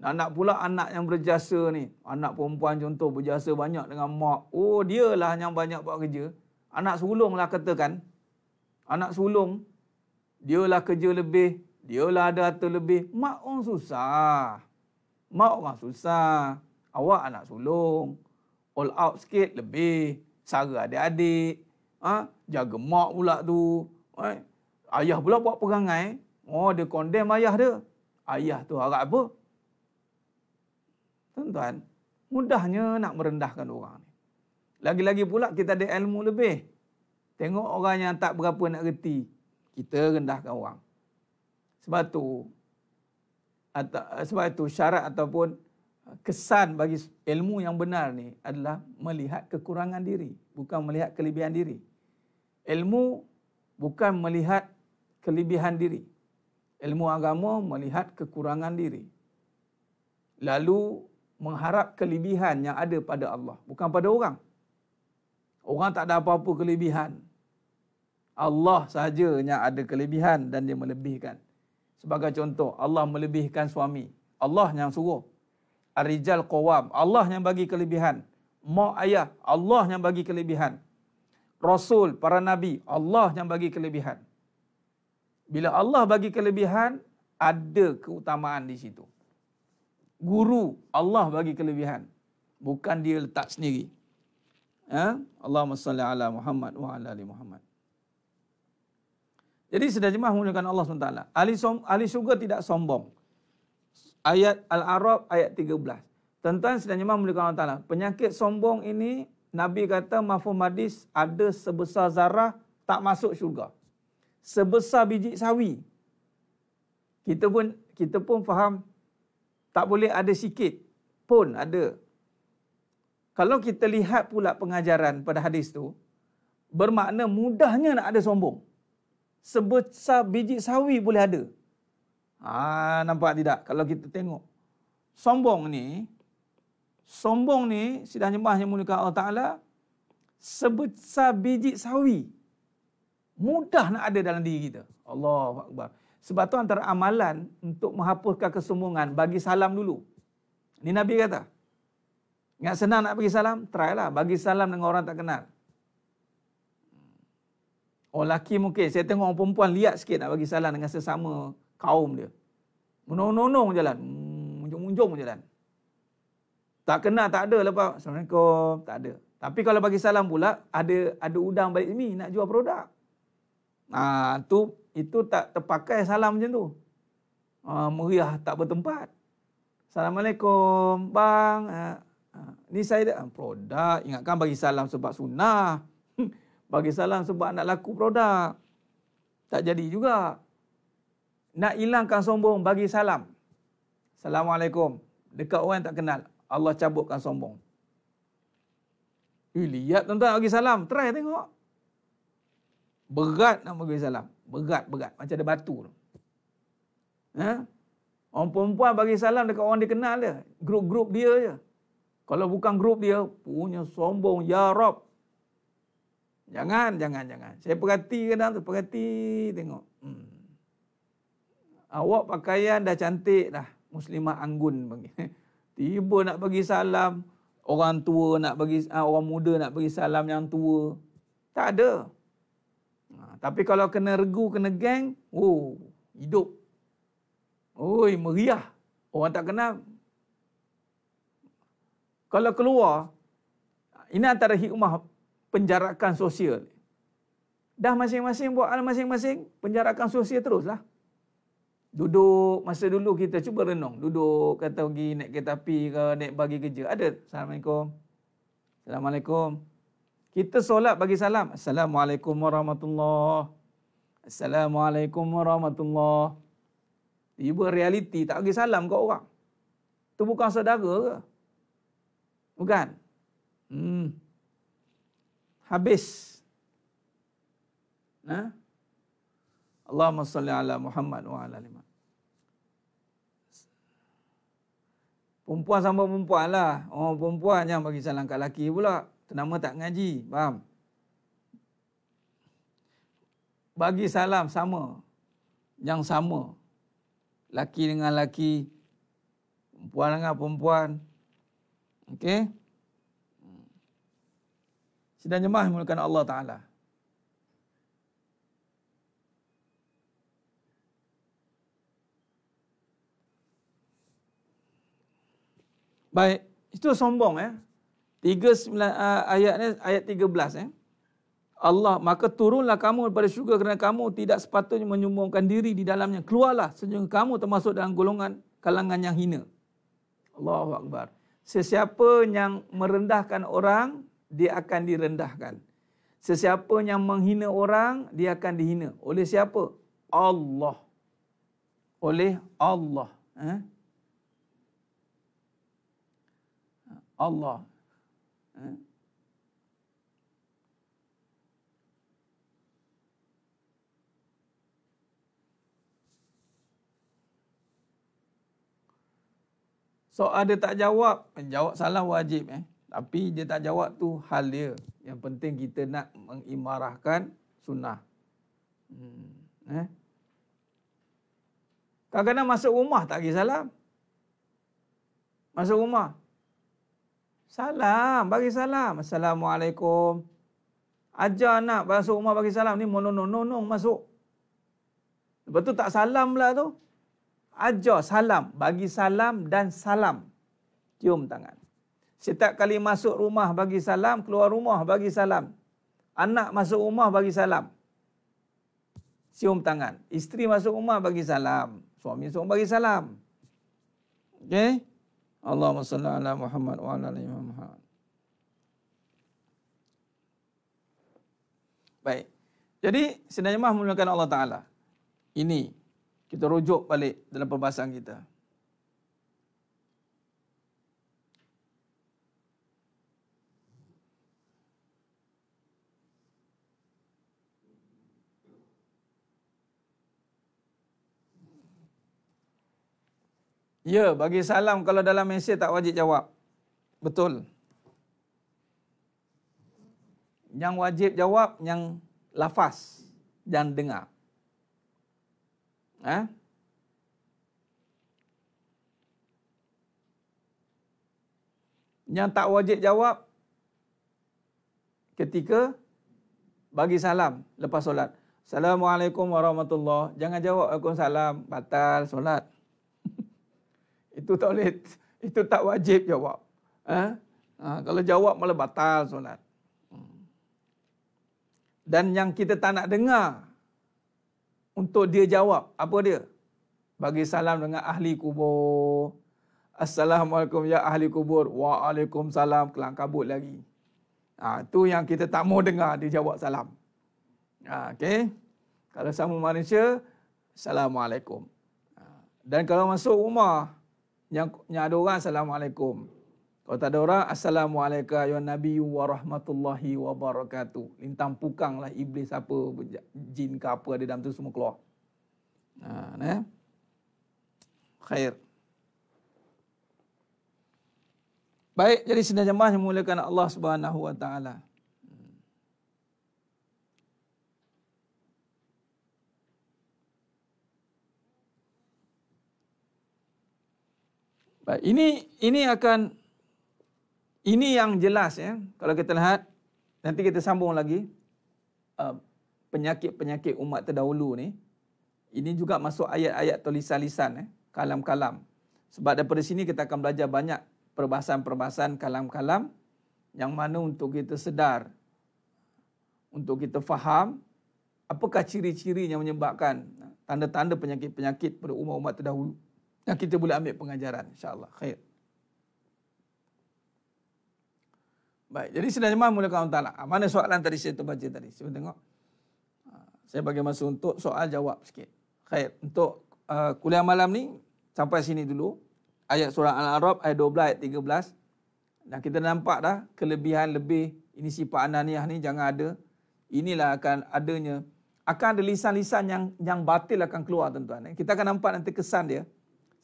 Anak pula anak yang berjasa ni. Anak perempuan contoh berjasa banyak dengan mak. Oh, dia lah yang banyak buat kerja. Anak sulung lah katakan. Anak sulung. dia lah kerja lebih. dia lah ada harta lebih. Mak orang susah. Mak orang susah. Awak anak sulung. All out sikit lebih. Sara adik-adik. Ha? Jaga mak pula tu. Ha? Ayah pula buat perangai. Oh, dia condemn ayah dia. Ayah tu harap apa? tuan-tuan, mudahnya nak merendahkan orang ni. Lagi-lagi pula kita ada ilmu lebih. Tengok orang yang tak berapa nak reti, kita rendahkan orang. Sebab tu atau, sebab itu syarat ataupun kesan bagi ilmu yang benar ni adalah melihat kekurangan diri, bukan melihat kelebihan diri. Ilmu bukan melihat kelebihan diri. Ilmu agama melihat kekurangan diri. Lalu mengharap kelebihan yang ada pada Allah. Bukan pada orang. Orang tak ada apa-apa kelebihan. Allah sahaja yang ada kelebihan dan dia melebihkan. Sebagai contoh, Allah melebihkan suami. Allah yang suruh. Arijal Qawam. Allah yang bagi kelebihan. Mak ayah. Allah yang bagi kelebihan. Rasul, para nabi. Allah yang bagi kelebihan. Bila Allah bagi kelebihan, ada keutamaan di situ guru Allah bagi kelebihan bukan dia letak sendiri ya Allahumma salli ala Muhammad wa ala ali Muhammad jadi sedar jemaah menggunakan Allah SWT. Ahli, som, ahli syurga tidak sombong. Ayat Al-Arab ayat 13. Tentang sedar jemaah menggunakan Allah Taala. Penyakit sombong ini Nabi kata mafhum hadis ada sebesar zarah tak masuk syurga. Sebesar biji sawi. Kita pun kita pun faham tak boleh ada sikit pun ada. Kalau kita lihat pula pengajaran pada hadis tu, bermakna mudahnya nak ada sombong. Sebesar biji sawi boleh ada. Ha, nampak tidak kalau kita tengok. Sombong ni, sombong ni sidah jemaah yang mulia Allah Ta'ala, sebesar biji sawi. Mudah nak ada dalam diri kita. Allah Akbar. Sebab tu antara amalan untuk menghapuskan kesombongan, bagi salam dulu. Ni Nabi kata. nggak senang nak bagi salam? Try lah. Bagi salam dengan orang tak kenal. Orang oh, lelaki mungkin. Saya tengok orang perempuan liat sikit nak bagi salam dengan sesama kaum dia. Menonong-nonong jalan. Munjung-munjung jalan. Tak kenal tak ada lah Pak. Assalamualaikum. Tak ada. Tapi kalau bagi salam pula, ada ada udang balik sini nak jual produk. Ah ha, tu itu tak terpakai salam macam tu. Ha, meriah tak bertempat. Assalamualaikum, bang. Ha, ha. Ni saya dah produk. Ingatkan bagi salam sebab sunnah. Hmm, bagi salam sebab nak laku produk. Tak jadi juga. Nak hilangkan sombong, bagi salam. Assalamualaikum. Dekat orang tak kenal, Allah cabutkan sombong. Eh, lihat tuan-tuan, bagi salam. Try tengok. Berat nak bagi salam berat-berat macam ada batu tu. Ha? Orang perempuan bagi salam dekat orang dia kenal dia. Grup-grup dia je. Kalau bukan grup dia, punya sombong. Ya Rob. Jangan, jangan, jangan. Saya perhati kadang tu. Perhati tengok. Hmm. Awak pakaian dah cantik dah. Muslimah anggun. Bagi. Tiba nak bagi salam. Orang tua nak bagi, ah, orang muda nak bagi salam yang tua. Tak ada tapi kalau kena regu, kena geng, oh, hidup. Oi, meriah. Orang tak kenal. Kalau keluar, ini antara hikmah penjarakan sosial. Dah masing-masing buat hal masing-masing, penjarakan sosial teruslah. Duduk, masa dulu kita cuba renung. Duduk, kata pergi naik kereta api ke, naik bagi kerja. Ada. Assalamualaikum. Assalamualaikum. Kita solat bagi salam. Assalamualaikum warahmatullahi Assalamualaikum warahmatullahi Tiba realiti tak bagi salam kat orang. Tu bukan saudara ke? Bukan? Hmm. Habis. Nah. Ha? Allahumma salli ala Muhammad wa ala lima. Perempuan sama perempuan lah. Orang oh, perempuan yang bagi salam kat lelaki pula. Itu nama tak ngaji, faham? Bagi salam sama. Yang sama. Laki dengan laki. Perempuan dengan perempuan. Okey? Sidang jemaah mulakan Allah Ta'ala. Baik, itu sombong eh. Tiga ah, ayat ni ayat 13 eh. Allah maka turunlah kamu daripada syurga kerana kamu tidak sepatutnya menyumbungkan diri di dalamnya. Keluarlah sehingga kamu termasuk dalam golongan kalangan yang hina. Allahu akbar. Sesiapa yang merendahkan orang, dia akan direndahkan. Sesiapa yang menghina orang, dia akan dihina. Oleh siapa? Allah. Oleh Allah. Eh? Allah. So ada tak jawab, menjawab salah wajib eh. Tapi dia tak jawab tu hal dia. Yang penting kita nak mengimarahkan sunnah. Hmm. Eh? Kadang-kadang masuk rumah tak kisah salam. Masuk rumah, Salam, bagi salam. Assalamualaikum. Ajar anak masuk rumah bagi salam ni menonong-nonong masuk. Lepas tu tak salam lah tu. Ajar salam, bagi salam dan salam. Cium tangan. Setiap kali masuk rumah bagi salam, keluar rumah bagi salam. Anak masuk rumah bagi salam. Cium tangan. Isteri masuk rumah bagi salam. Suami suruh bagi salam. Okay? Allahumma salli ala Muhammad wa ala alihi Muhammad. Baik. Jadi sedang jemaah menggunakan Allah Taala. Ini kita rujuk balik dalam pembahasan kita. Ya, bagi salam kalau dalam mesej tak wajib jawab. Betul. Yang wajib jawab, yang lafaz. Yang dengar. Eh? Yang tak wajib jawab, ketika bagi salam lepas solat. Assalamualaikum warahmatullahi Jangan jawab, Waalaikumsalam. Batal solat itu tak boleh itu tak wajib jawab eh? ha, kalau jawab malah batal solat hmm. dan yang kita tak nak dengar untuk dia jawab apa dia bagi salam dengan ahli kubur assalamualaikum ya ahli kubur waalaikumsalam kelang kabut lagi ah ha, tu yang kita tak mau dengar dia jawab salam ha, okey kalau sama Malaysia, assalamualaikum ha, dan kalau masuk rumah yang, yang ada orang assalamualaikum. Kalau tak ada orang assalamualaikum ya nabi wa rahmatullahi wa barakatuh. Lintang pukang lah iblis apa jin ke apa ada dalam tu semua keluar. Ha nah. Eh? Khair. Baik, jadi sinar jemaah yang memuliakan Allah Subhanahu wa taala. Baik, ini ini akan ini yang jelas ya. Kalau kita lihat nanti kita sambung lagi uh, penyakit-penyakit uh, umat terdahulu ni. Ini juga masuk ayat-ayat tulisan-lisan eh, kalam-kalam. Sebab daripada sini kita akan belajar banyak perbahasan-perbahasan kalam-kalam yang mana untuk kita sedar untuk kita faham apakah ciri-cirinya menyebabkan ha, tanda-tanda penyakit-penyakit pada umat-umat terdahulu yang kita boleh ambil pengajaran insyaallah khair baik jadi sedang jemaah mulai kaum taala ah, mana soalan tadi saya terbaca tadi Saya tengok ah, saya bagi masa untuk soal jawab sikit khair untuk uh, kuliah malam ni sampai sini dulu ayat surah al-arab ayat 12 ayat 13 dan kita nampak dah kelebihan lebih ini sifat ananiah ni jangan ada inilah akan adanya akan ada lisan-lisan yang yang batil akan keluar tuan-tuan. Eh, kita akan nampak nanti kesan dia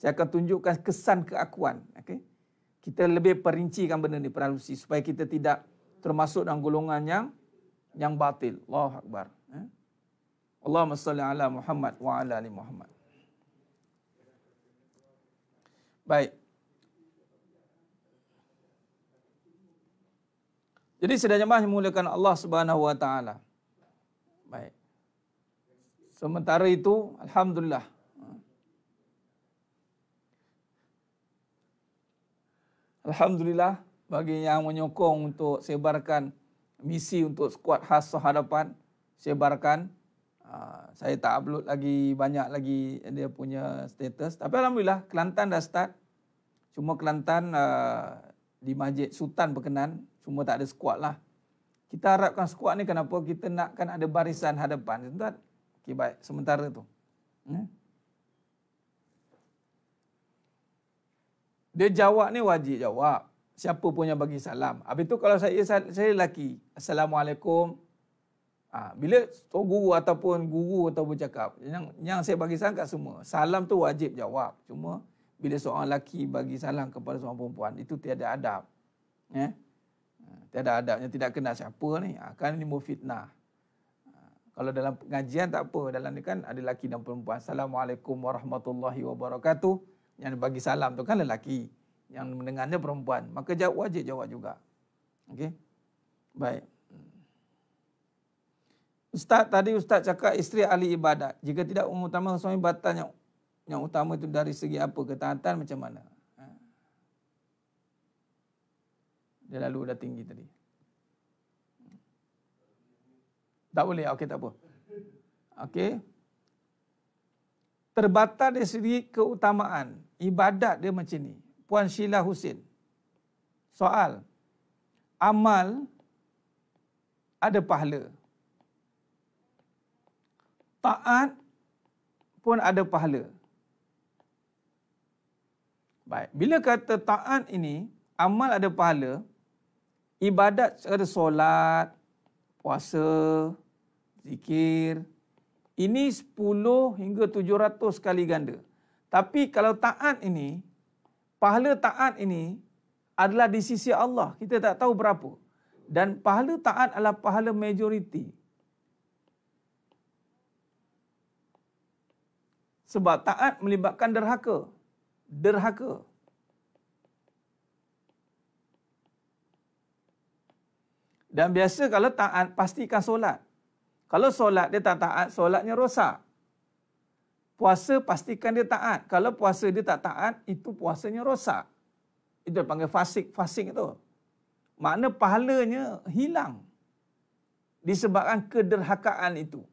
saya akan tunjukkan kesan keakuan. Okay? Kita lebih perincikan benda ni peralusi supaya kita tidak termasuk dalam golongan yang yang batil. Allah Akbar. Eh? Allahumma salli ala Muhammad wa ala ali Muhammad. Baik. Jadi sedang jemaah memuliakan Allah Subhanahu wa taala. Baik. Sementara itu, alhamdulillah Alhamdulillah bagi yang menyokong untuk sebarkan misi untuk skuad khas hadapan sebarkan uh, saya tak upload lagi banyak lagi dia punya status tapi alhamdulillah Kelantan dah start cuma Kelantan uh, di Majid Sultan berkenan cuma tak ada skuad lah kita harapkan skuad ni kenapa kita nakkan ada barisan hadapan tuan okey sementara tu hmm? dia jawab ni wajib jawab. Siapa pun yang bagi salam. Habis tu kalau saya saya lelaki, assalamualaikum. Ha, bila tu guru ataupun guru atau cakap, yang yang saya bagi salam kat semua, salam tu wajib jawab. Cuma bila seorang lelaki bagi salam kepada seorang perempuan, itu tiada adab. Eh? Tiada adabnya tidak kena siapa ni. Ha, kan ini mau fitnah. Ha, kalau dalam pengajian tak apa, dalam ni kan ada lelaki dan perempuan. Assalamualaikum warahmatullahi wabarakatuh yang bagi salam tu kan lelaki yang mendengarnya perempuan maka jawab wajib jawab juga okey baik Ustaz tadi ustaz cakap isteri ahli ibadat jika tidak utama suami batal yang, yang utama itu dari segi apa ketaatan macam mana ha. Dia lalu dah tinggi tadi. Tak boleh. Okey, tak apa. Okey. Terbatal dari segi keutamaan ibadat dia macam ni. Puan Sheila Husin. Soal. Amal ada pahala. Taat pun ada pahala. Baik. Bila kata taat ini, amal ada pahala, ibadat ada solat, puasa, zikir. Ini 10 hingga 700 kali ganda. Tapi kalau taat ini, pahala taat ini adalah di sisi Allah. Kita tak tahu berapa. Dan pahala taat adalah pahala majoriti. Sebab taat melibatkan derhaka. Derhaka. Dan biasa kalau taat, pastikan solat. Kalau solat dia tak taat, solatnya rosak puasa pastikan dia taat. Kalau puasa dia tak taat, itu puasanya rosak. Itu panggil fasik. Fasik itu. Makna pahalanya hilang. Disebabkan kederhakaan itu.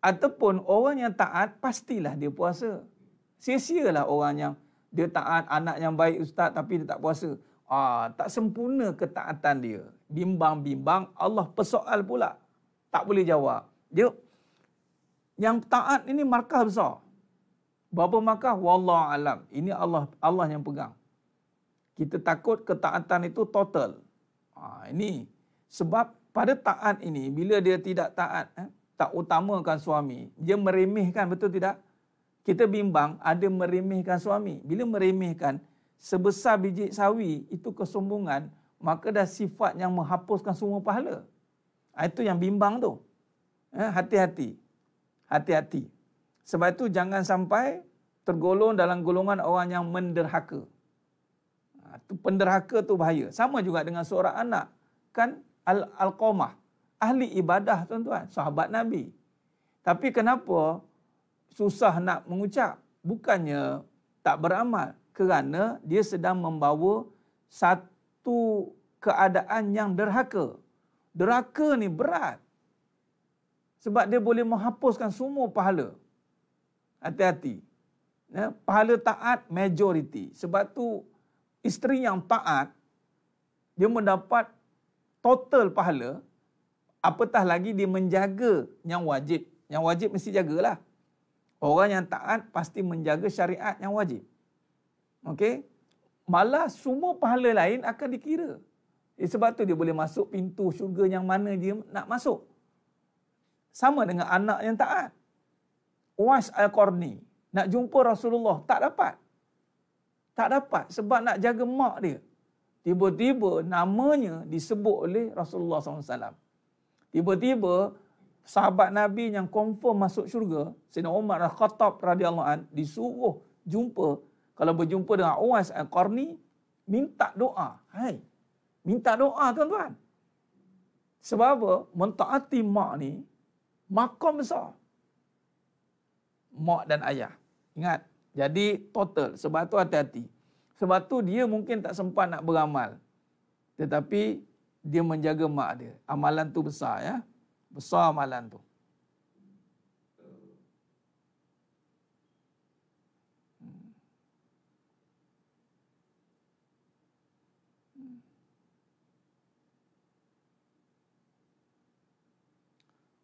Ataupun orang yang taat, pastilah dia puasa. Sia-sialah orang yang dia taat anak yang baik ustaz tapi dia tak puasa. Ah, tak sempurna ketaatan dia. Bimbang-bimbang Allah persoal pula. Tak boleh jawab. Dia yang taat ini markah besar. Berapa markah? Wallah alam. Ini Allah Allah yang pegang. Kita takut ketaatan itu total. Ha, ini sebab pada taat ini bila dia tidak taat, eh, tak utamakan suami, dia meremehkan betul tidak? Kita bimbang ada meremehkan suami. Bila meremehkan sebesar biji sawi itu kesombongan, maka dah sifat yang menghapuskan semua pahala. Ha, itu yang bimbang tu. Eh, hati-hati hati-hati. Sebab itu jangan sampai tergolong dalam golongan orang yang menderhaka. Itu ha, penderhaka tu bahaya. Sama juga dengan seorang anak. Kan Al-Qamah. Ahli ibadah tuan-tuan. Sahabat Nabi. Tapi kenapa susah nak mengucap? Bukannya tak beramal. Kerana dia sedang membawa satu keadaan yang derhaka. Derhaka ni berat. Sebab dia boleh menghapuskan semua pahala. Hati-hati. Ya, pahala taat majoriti. Sebab tu isteri yang taat, dia mendapat total pahala. Apatah lagi dia menjaga yang wajib. Yang wajib mesti jagalah. Orang yang taat pasti menjaga syariat yang wajib. Okey? Malah semua pahala lain akan dikira. Eh, sebab tu dia boleh masuk pintu syurga yang mana dia nak masuk sama dengan anak yang taat. Uwais Al-Qarni nak jumpa Rasulullah tak dapat. Tak dapat sebab nak jaga mak dia. Tiba-tiba namanya disebut oleh Rasulullah SAW. Tiba-tiba sahabat Nabi yang confirm masuk syurga, Sina Umar Al-Khattab radhiyallahu an disuruh jumpa. Kalau berjumpa dengan Uwais Al-Qarni, minta doa. Hai. Minta doa tuan-tuan. Sebab apa? Mentaati mak ni makom besar. Mak dan ayah. Ingat. Jadi total. Sebab tu hati-hati. Sebab tu dia mungkin tak sempat nak beramal. Tetapi dia menjaga mak dia. Amalan tu besar ya. Besar amalan tu.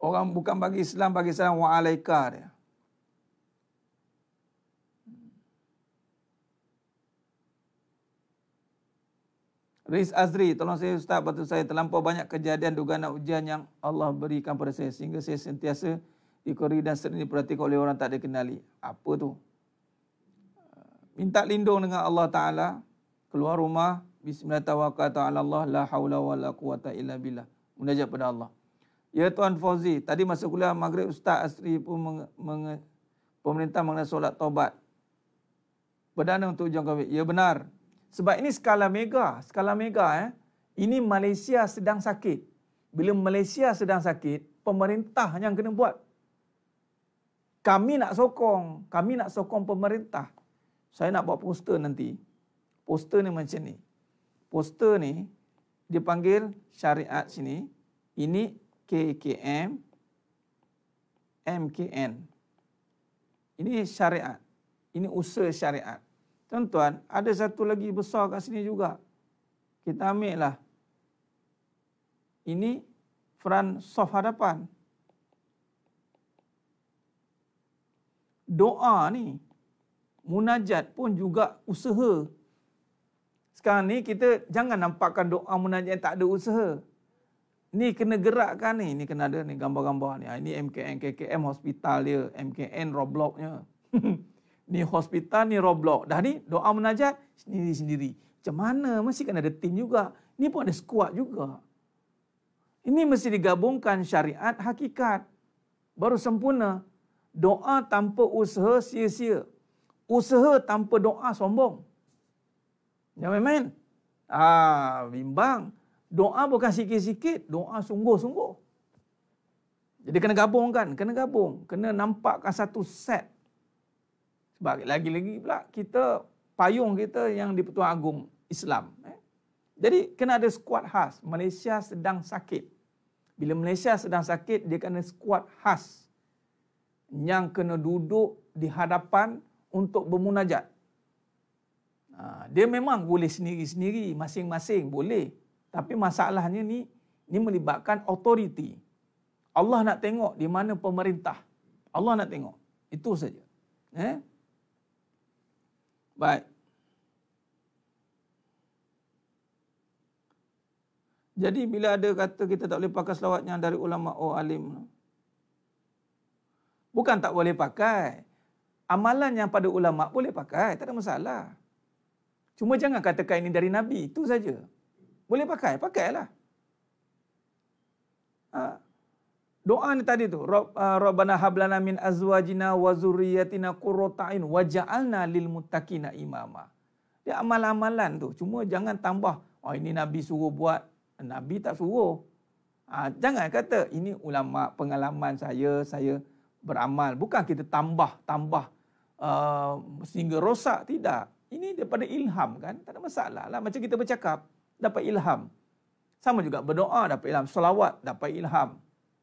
Orang bukan bagi Islam, bagi salam wa'alaika dia. Riz Azri, tolong saya Ustaz, betul saya terlampau banyak kejadian dugaan dan ujian yang Allah berikan pada saya. Sehingga saya sentiasa dikori dan sering diperhatikan oleh orang tak dikenali. Apa tu? Minta lindung dengan Allah Ta'ala. Keluar rumah. Bismillahirrahmanirrahim. Ta'ala Allah. La hawla wa la quwata illa billah. Munajat pada Allah. Ya Tuan Fauzi, tadi masa kuliah Maghrib Ustaz Asri pun menge- menge- pemerintah mengenai solat taubat. Perdana untuk ujian COVID. Ya benar. Sebab ini skala mega. Skala mega eh. Ini Malaysia sedang sakit. Bila Malaysia sedang sakit, pemerintah yang kena buat. Kami nak sokong. Kami nak sokong pemerintah. Saya nak buat poster nanti. Poster ni macam ni. Poster ni, dia panggil syariat sini. Ini K ke M, M ke N. Ini syariat. Ini usaha syariat. Tuan-tuan, ada satu lagi besar kat sini juga. Kita ambil lah. Ini front soft hadapan. Doa ni, munajat pun juga usaha. Sekarang ni kita jangan nampakkan doa munajat yang tak ada usaha. Ni kena gerakkan ni. Ni kena ada ni gambar-gambar ni. Ah, ini MKN KKM hospital dia. MKN Robloknya. ni hospital ni Roblok. Dah ni doa menajat sendiri-sendiri. Macam mana? Mesti kena ada tim juga. Ni pun ada squad juga. Ini mesti digabungkan syariat hakikat. Baru sempurna. Doa tanpa usaha sia-sia. Usaha tanpa doa sombong. Jangan main-main. Ah, bimbang. Doa bukan sikit-sikit, doa sungguh-sungguh. Jadi kena gabung kan? Kena gabung. Kena nampakkan satu set. Sebab lagi-lagi pula kita, payung kita yang di-Pertuan Agung Islam. Eh. Jadi kena ada skuad khas. Malaysia sedang sakit. Bila Malaysia sedang sakit, dia kena skuad khas. Yang kena duduk di hadapan untuk bermunajat. Ha, dia memang boleh sendiri-sendiri, masing-masing boleh. Tapi masalahnya ni ni melibatkan authority. Allah nak tengok di mana pemerintah. Allah nak tengok. Itu saja. Eh? Baik. Jadi bila ada kata kita tak boleh pakai selawat yang dari ulama oh alim. Bukan tak boleh pakai. Amalan yang pada ulama boleh pakai, tak ada masalah. Cuma jangan katakan ini dari nabi, itu saja. Boleh pakai? Pakailah. Ha. Doa ni tadi tu, Rob, uh, Rabbana min azwajina wa zurriyatina qurrata a'yun waj'alna lil muttaqina imama. Dia amal-amalan tu, cuma jangan tambah, oh ini nabi suruh buat, nabi tak suruh. Ha, jangan kata ini ulama pengalaman saya, saya beramal. Bukan kita tambah, tambah uh, sehingga rosak, tidak. Ini daripada ilham kan, tak ada masalah lah. Macam kita bercakap, dapat ilham. Sama juga berdoa dapat ilham, selawat dapat ilham.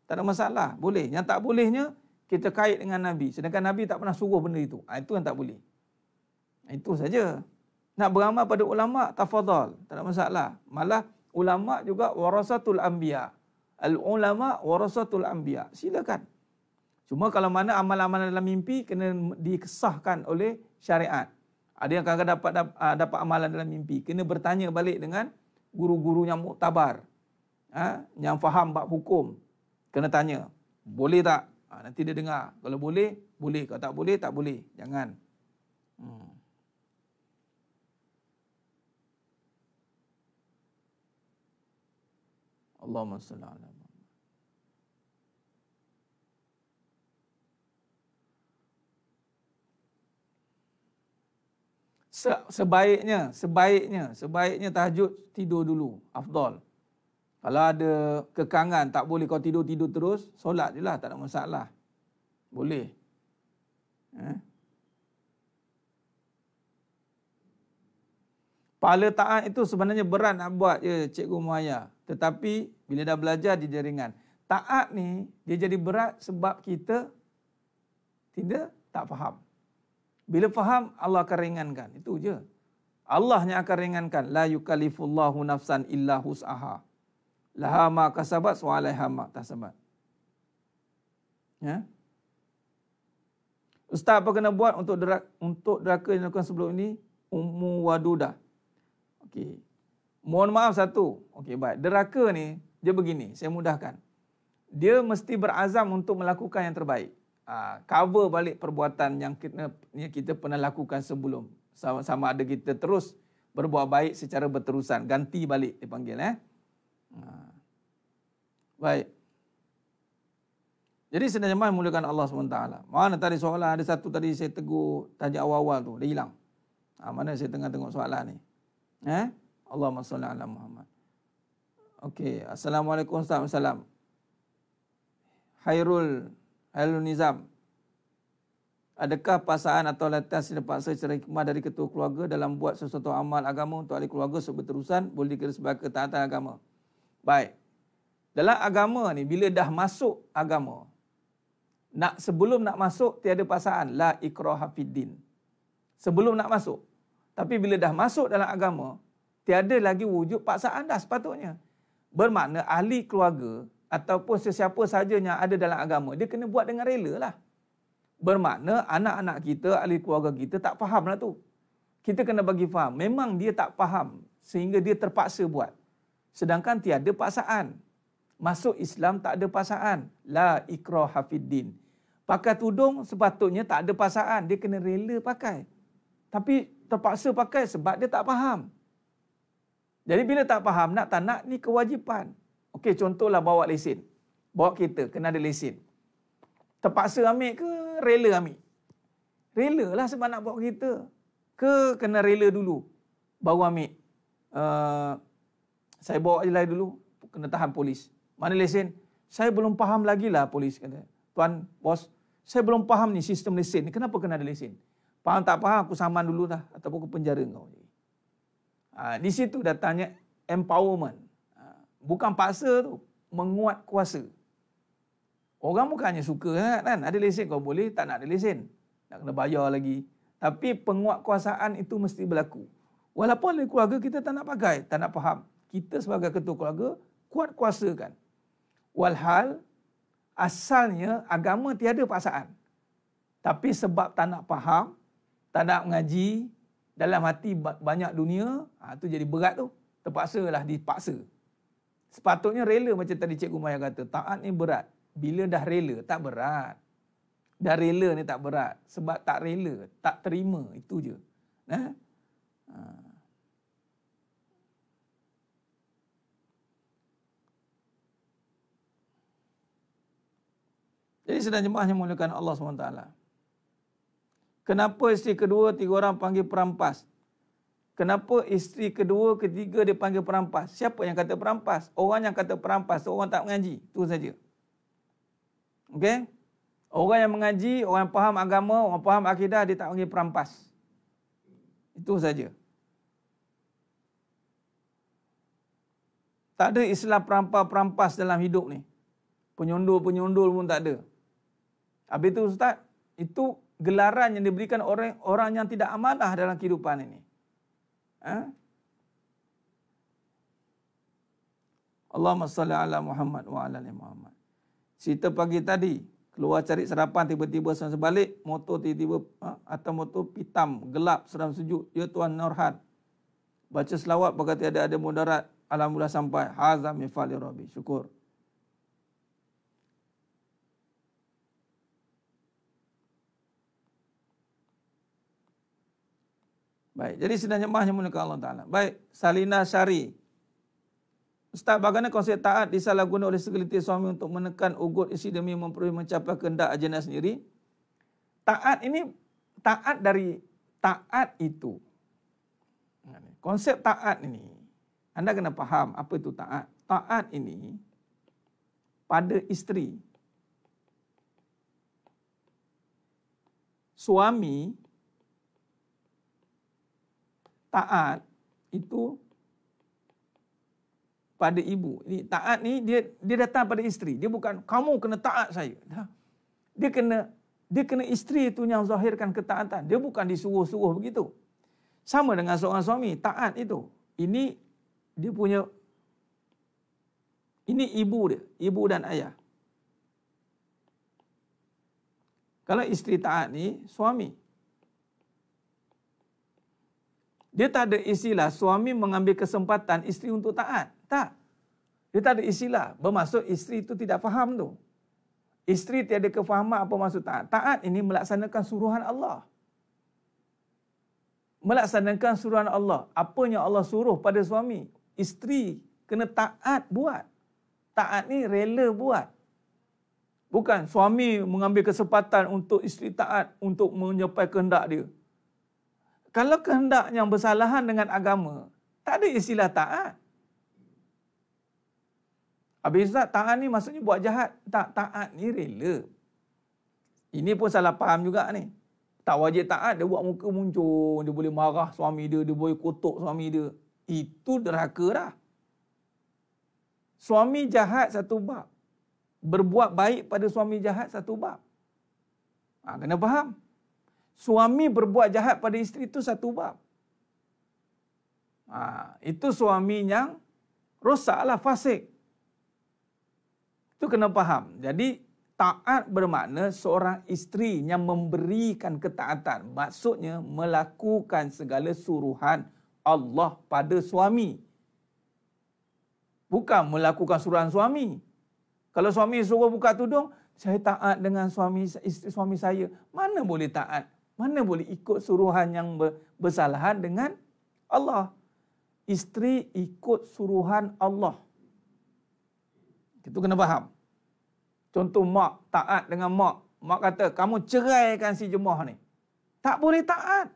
Tak ada masalah, boleh. Yang tak bolehnya, kita kait dengan Nabi. Sedangkan Nabi tak pernah suruh benda itu. Ha, itu yang tak boleh. Ha, itu saja. Nak beramal pada ulama tafadhal, tak ada masalah. Malah ulama juga warasatul anbiya. Al ulama warasatul anbiya. Silakan. Cuma kalau mana amal-amalan dalam mimpi kena dikesahkan oleh syariat. Ada yang kadang-kadang dapat ha, dapat amalan dalam mimpi, kena bertanya balik dengan guru gurunya yang muktabar, ha? yang faham bab hukum, kena tanya, boleh tak? Ha, nanti dia dengar, kalau boleh, boleh. Kalau tak boleh, tak boleh. Jangan. Hmm. Allahumma salli ala se sebaiknya, sebaiknya, sebaiknya tahajud tidur dulu. Afdol. Kalau ada kekangan, tak boleh kau tidur-tidur terus, solat je lah, tak ada masalah. Boleh. Eh? Pahala taat itu sebenarnya berat nak buat je, Cikgu Muaya. Tetapi, bila dah belajar, dia jaringan Taat ni, dia jadi berat sebab kita tidak tak faham. Bila faham, Allah akan ringankan. Itu je. Allah yang akan ringankan. La yukalifullahu nafsan illa hus'aha. Laha ma kasabat wa ma tasabat. Ya? Ustaz apa kena buat untuk derak, untuk deraka yang dilakukan sebelum ini? Ummu duda. Okay, Mohon maaf satu. Okay baik. Deraka ni, dia begini. Saya mudahkan. Dia mesti berazam untuk melakukan yang terbaik. Ah, cover balik perbuatan yang kita, yang kita pernah lakukan sebelum. Sama, sama ada kita terus berbuat baik secara berterusan. Ganti balik dipanggil. Eh? Ah. Baik. Jadi senang jemaah memulakan Allah SWT. Mana tadi soalan ada satu tadi saya tegur tanya awal-awal tu. Dia hilang. Ha, mana saya tengah tengok soalan ni. Eh? Allah salli Muhammad. Okay, Assalamualaikum Ustaz. Assalamualaikum. Khairul Al-Nizam. Adakah pasangan atau latihan sila paksa secara hikmah dari ketua keluarga dalam buat sesuatu amal agama untuk ahli keluarga seberterusan boleh dikira sebagai ketaatan agama? Baik. Dalam agama ni, bila dah masuk agama, nak sebelum nak masuk, tiada pasangan. La ikrah hafidin. Sebelum nak masuk. Tapi bila dah masuk dalam agama, tiada lagi wujud paksaan dah sepatutnya. Bermakna ahli keluarga ataupun sesiapa saja yang ada dalam agama, dia kena buat dengan rela lah. Bermakna anak-anak kita, ahli keluarga kita tak faham lah tu. Kita kena bagi faham. Memang dia tak faham sehingga dia terpaksa buat. Sedangkan tiada paksaan. Masuk Islam tak ada paksaan. La ikrah hafiddin. Pakai tudung sepatutnya tak ada paksaan. Dia kena rela pakai. Tapi terpaksa pakai sebab dia tak faham. Jadi bila tak faham, nak tak nak ni kewajipan. Okey, contohlah bawa lesen. Bawa kereta, kena ada lesen. Terpaksa ambil ke rela ambil? Rela lah sebab nak bawa kereta. Ke kena rela dulu? Baru ambil. Uh, saya bawa je lah dulu. Kena tahan polis. Mana lesen? Saya belum faham lagi lah polis kata. Tuan, bos, saya belum faham ni sistem lesen ni. Kenapa kena ada lesen? Faham tak faham, aku saman dulu lah Ataupun aku penjara kau. Uh, di situ datangnya empowerment bukan paksa tu menguat kuasa orang bukannya suka sangat kan ada lesen kau boleh tak nak ada lesen nak kena bayar lagi tapi penguatkuasaan itu mesti berlaku walaupun dari keluarga kita tak nak pakai tak nak faham kita sebagai ketua keluarga kuat kuasa kan. walhal asalnya agama tiada paksaan tapi sebab tak nak faham tak nak mengaji dalam hati banyak dunia ha, tu jadi berat tu terpaksa lah dipaksa Sepatutnya rela macam tadi Cikgu Maya kata. Taat ni berat. Bila dah rela, tak berat. Dah rela ni tak berat. Sebab tak rela, tak terima. Itu je. Ha? Ha. Jadi sedang jemaahnya mulakan Allah SWT. Kenapa istri kedua tiga orang panggil perampas? Kenapa isteri kedua, ketiga dia panggil perampas? Siapa yang kata perampas? Orang yang kata perampas, orang tak mengaji. Itu saja. Okey? Orang yang mengaji, orang yang faham agama, orang faham akidah, dia tak panggil perampas. Itu saja. Tak ada istilah perampas-perampas dalam hidup ni. Penyondol-penyondol pun tak ada. Habis itu Ustaz, itu gelaran yang diberikan orang orang yang tidak amanah dalam kehidupan ini. Ha? Allahumma salli ala Muhammad wa ala ali Muhammad. Cerita pagi tadi, keluar cari sarapan tiba-tiba sang sebalik, motor tiba-tiba ha? atau motor hitam gelap, seram sejuk. Ya tuan Nurhad. Baca selawat berkata tiada ada mudarat. Alhamdulillah sampai. Hazam mifali rabbi. Syukur. Baik, jadi sidang jemaah yang mulakan Allah Ta'ala. Baik, Salina Syari. Ustaz, bagaimana konsep taat disalahguna oleh segelintir suami untuk menekan ugut isi demi memperoleh mencapai kehendak ajana sendiri? Taat ini, taat dari taat itu. Konsep taat ini, anda kena faham apa itu taat. Taat ini pada isteri. Suami taat itu pada ibu. Ini taat ni dia dia datang pada isteri. Dia bukan kamu kena taat saya. Dia kena dia kena isteri itu yang zahirkan ketaatan. Dia bukan disuruh-suruh begitu. Sama dengan seorang suami, taat itu. Ini dia punya ini ibu dia, ibu dan ayah. Kalau isteri taat ni suami Dia tak ada istilah suami mengambil kesempatan isteri untuk taat. Tak. Dia tak ada istilah. Bermaksud isteri itu tidak faham tu. Isteri tiada kefahaman apa maksud taat. Taat ini melaksanakan suruhan Allah. Melaksanakan suruhan Allah. Apa yang Allah suruh pada suami. Isteri kena taat buat. Taat ni rela buat. Bukan suami mengambil kesempatan untuk isteri taat untuk menyepai kehendak dia kalau kehendak yang bersalahan dengan agama, tak ada istilah taat. Habis tak, taat ni maksudnya buat jahat. Tak, taat ni rela. Ini pun salah faham juga ni. Tak wajib taat, dia buat muka muncul. Dia boleh marah suami dia, dia boleh kutuk suami dia. Itu deraka dah. Suami jahat satu bab. Berbuat baik pada suami jahat satu bab. Ha, kena faham suami berbuat jahat pada isteri itu satu bab. Ha, itu suami yang rosaklah, fasik. Itu kena faham. Jadi taat bermakna seorang isteri yang memberikan ketaatan. Maksudnya melakukan segala suruhan Allah pada suami. Bukan melakukan suruhan suami. Kalau suami suruh buka tudung, saya taat dengan suami isteri suami saya. Mana boleh taat mana boleh ikut suruhan yang bersalahan dengan Allah. Isteri ikut suruhan Allah. Itu kena faham. Contoh mak taat dengan mak. Mak kata, kamu ceraikan si jemaah ni. Tak boleh taat.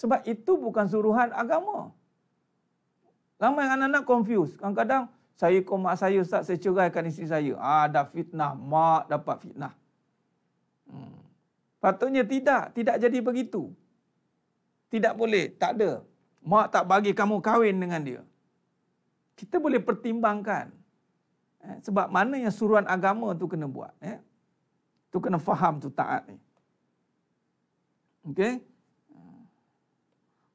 Sebab itu bukan suruhan agama. Ramai anak-anak confused. Kadang-kadang, saya ikut mak saya, Ustaz, saya ceraikan isteri saya. Ah, fitnah. Mak dapat fitnah. Hmm. Patutnya tidak, tidak jadi begitu. Tidak boleh, tak ada. Mak tak bagi kamu kahwin dengan dia. Kita boleh pertimbangkan. Eh, sebab mana yang suruhan agama tu kena buat. Eh? Tu kena faham tu taat ni. Okay?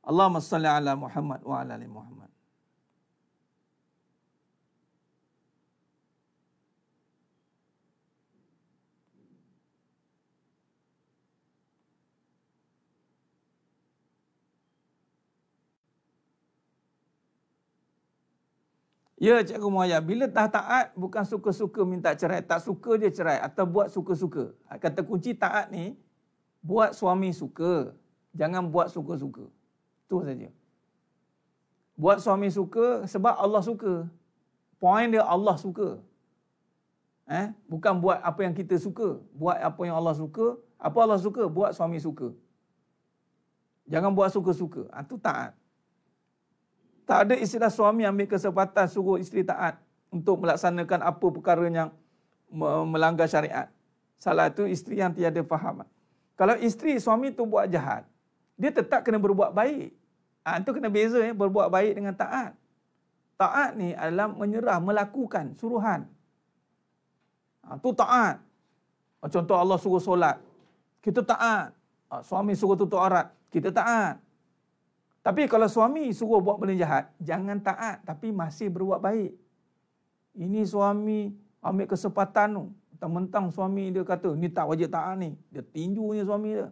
Allahumma salli ala Muhammad wa ala ali Muhammad. Ya Cikgu Muayyah, bila tak taat bukan suka-suka minta cerai. Tak suka dia cerai atau buat suka-suka. Kata kunci taat ni, buat suami suka. Jangan buat suka-suka. tu saja. Buat suami suka sebab Allah suka. point dia Allah suka. Eh? Bukan buat apa yang kita suka. Buat apa yang Allah suka. Apa Allah suka? Buat suami suka. Jangan buat suka-suka. Itu ah, -suka. ha, taat. Tak ada istilah suami ambil kesempatan suruh isteri taat untuk melaksanakan apa perkara yang melanggar syariat. Salah itu isteri yang tiada faham. Kalau isteri suami tu buat jahat, dia tetap kena berbuat baik. Ha, itu kena beza ya, berbuat baik dengan taat. Taat ni adalah menyerah, melakukan suruhan. Ha, tu taat. Ha, contoh Allah suruh solat. Kita taat. Ha, suami suruh tutup arat. Kita taat. Tapi kalau suami suruh buat benda jahat, jangan taat tapi masih berbuat baik. Ini suami ambil kesempatan tu. Mentang-mentang suami dia kata, ni tak wajib taat ni. Dia tinju ni suami dia.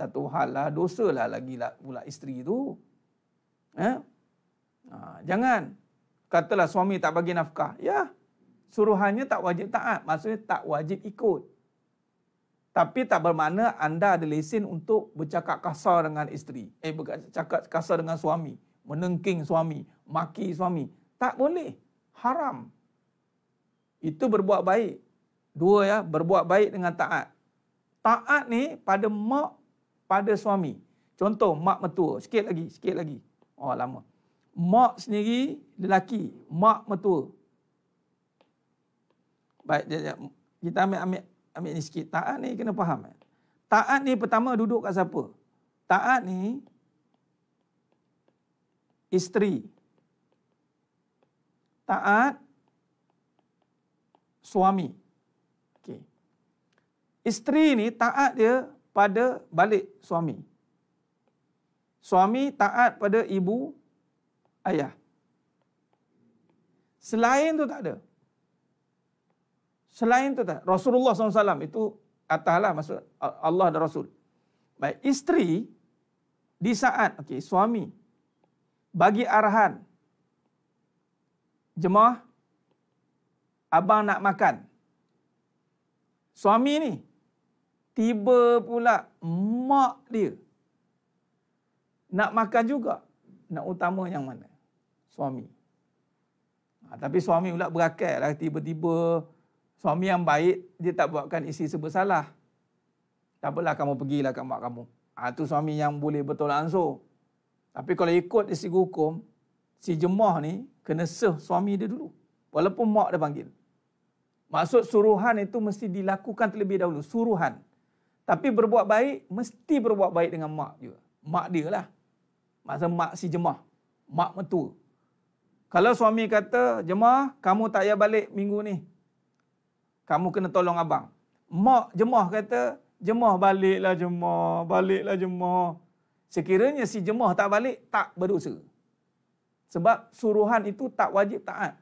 Satu hal lah, dosa lah lagi lah pula isteri tu. Eh? Ha, jangan. Katalah suami tak bagi nafkah. Ya, suruhannya tak wajib taat. Maksudnya tak wajib ikut. Tapi tak bermakna anda ada lesen untuk bercakap kasar dengan isteri. Eh, bercakap kasar dengan suami. Menengking suami. Maki suami. Tak boleh. Haram. Itu berbuat baik. Dua ya, berbuat baik dengan taat. Taat ni pada mak, pada suami. Contoh, mak metua. Sikit lagi, sikit lagi. Oh, lama. Mak sendiri, lelaki. Mak metua. Baik, jat, kita ambil, ambil ambil ni sikit. Taat ni kena faham. Eh. Taat ni pertama duduk kat siapa? Taat ni isteri. Taat suami. Okay. Isteri ni taat dia pada balik suami. Suami taat pada ibu ayah. Selain tu tak ada. Selain itu, Rasulullah SAW itu atas lah maksud Allah dan Rasul. Baik, isteri di saat okay, suami bagi arahan jemaah abang nak makan. Suami ni tiba pula mak dia nak makan juga. Nak utama yang mana? Suami. Ha, tapi suami pula berakal lah tiba-tiba Suami yang baik, dia tak buatkan isi sebut salah. Tak apalah kamu pergilah kat mak kamu. Ha, tu suami yang boleh bertolak ansur. Tapi kalau ikut isi hukum, si jemah ni kena seh suami dia dulu. Walaupun mak dia panggil. Maksud suruhan itu mesti dilakukan terlebih dahulu. Suruhan. Tapi berbuat baik, mesti berbuat baik dengan mak juga. Mak dia lah. Masa mak si jemah. Mak metua. Kalau suami kata, jemah kamu tak payah balik minggu ni kamu kena tolong abang. Mak jemah kata, jemah baliklah jemah, baliklah jemah. Sekiranya si jemah tak balik, tak berdosa. Sebab suruhan itu tak wajib taat.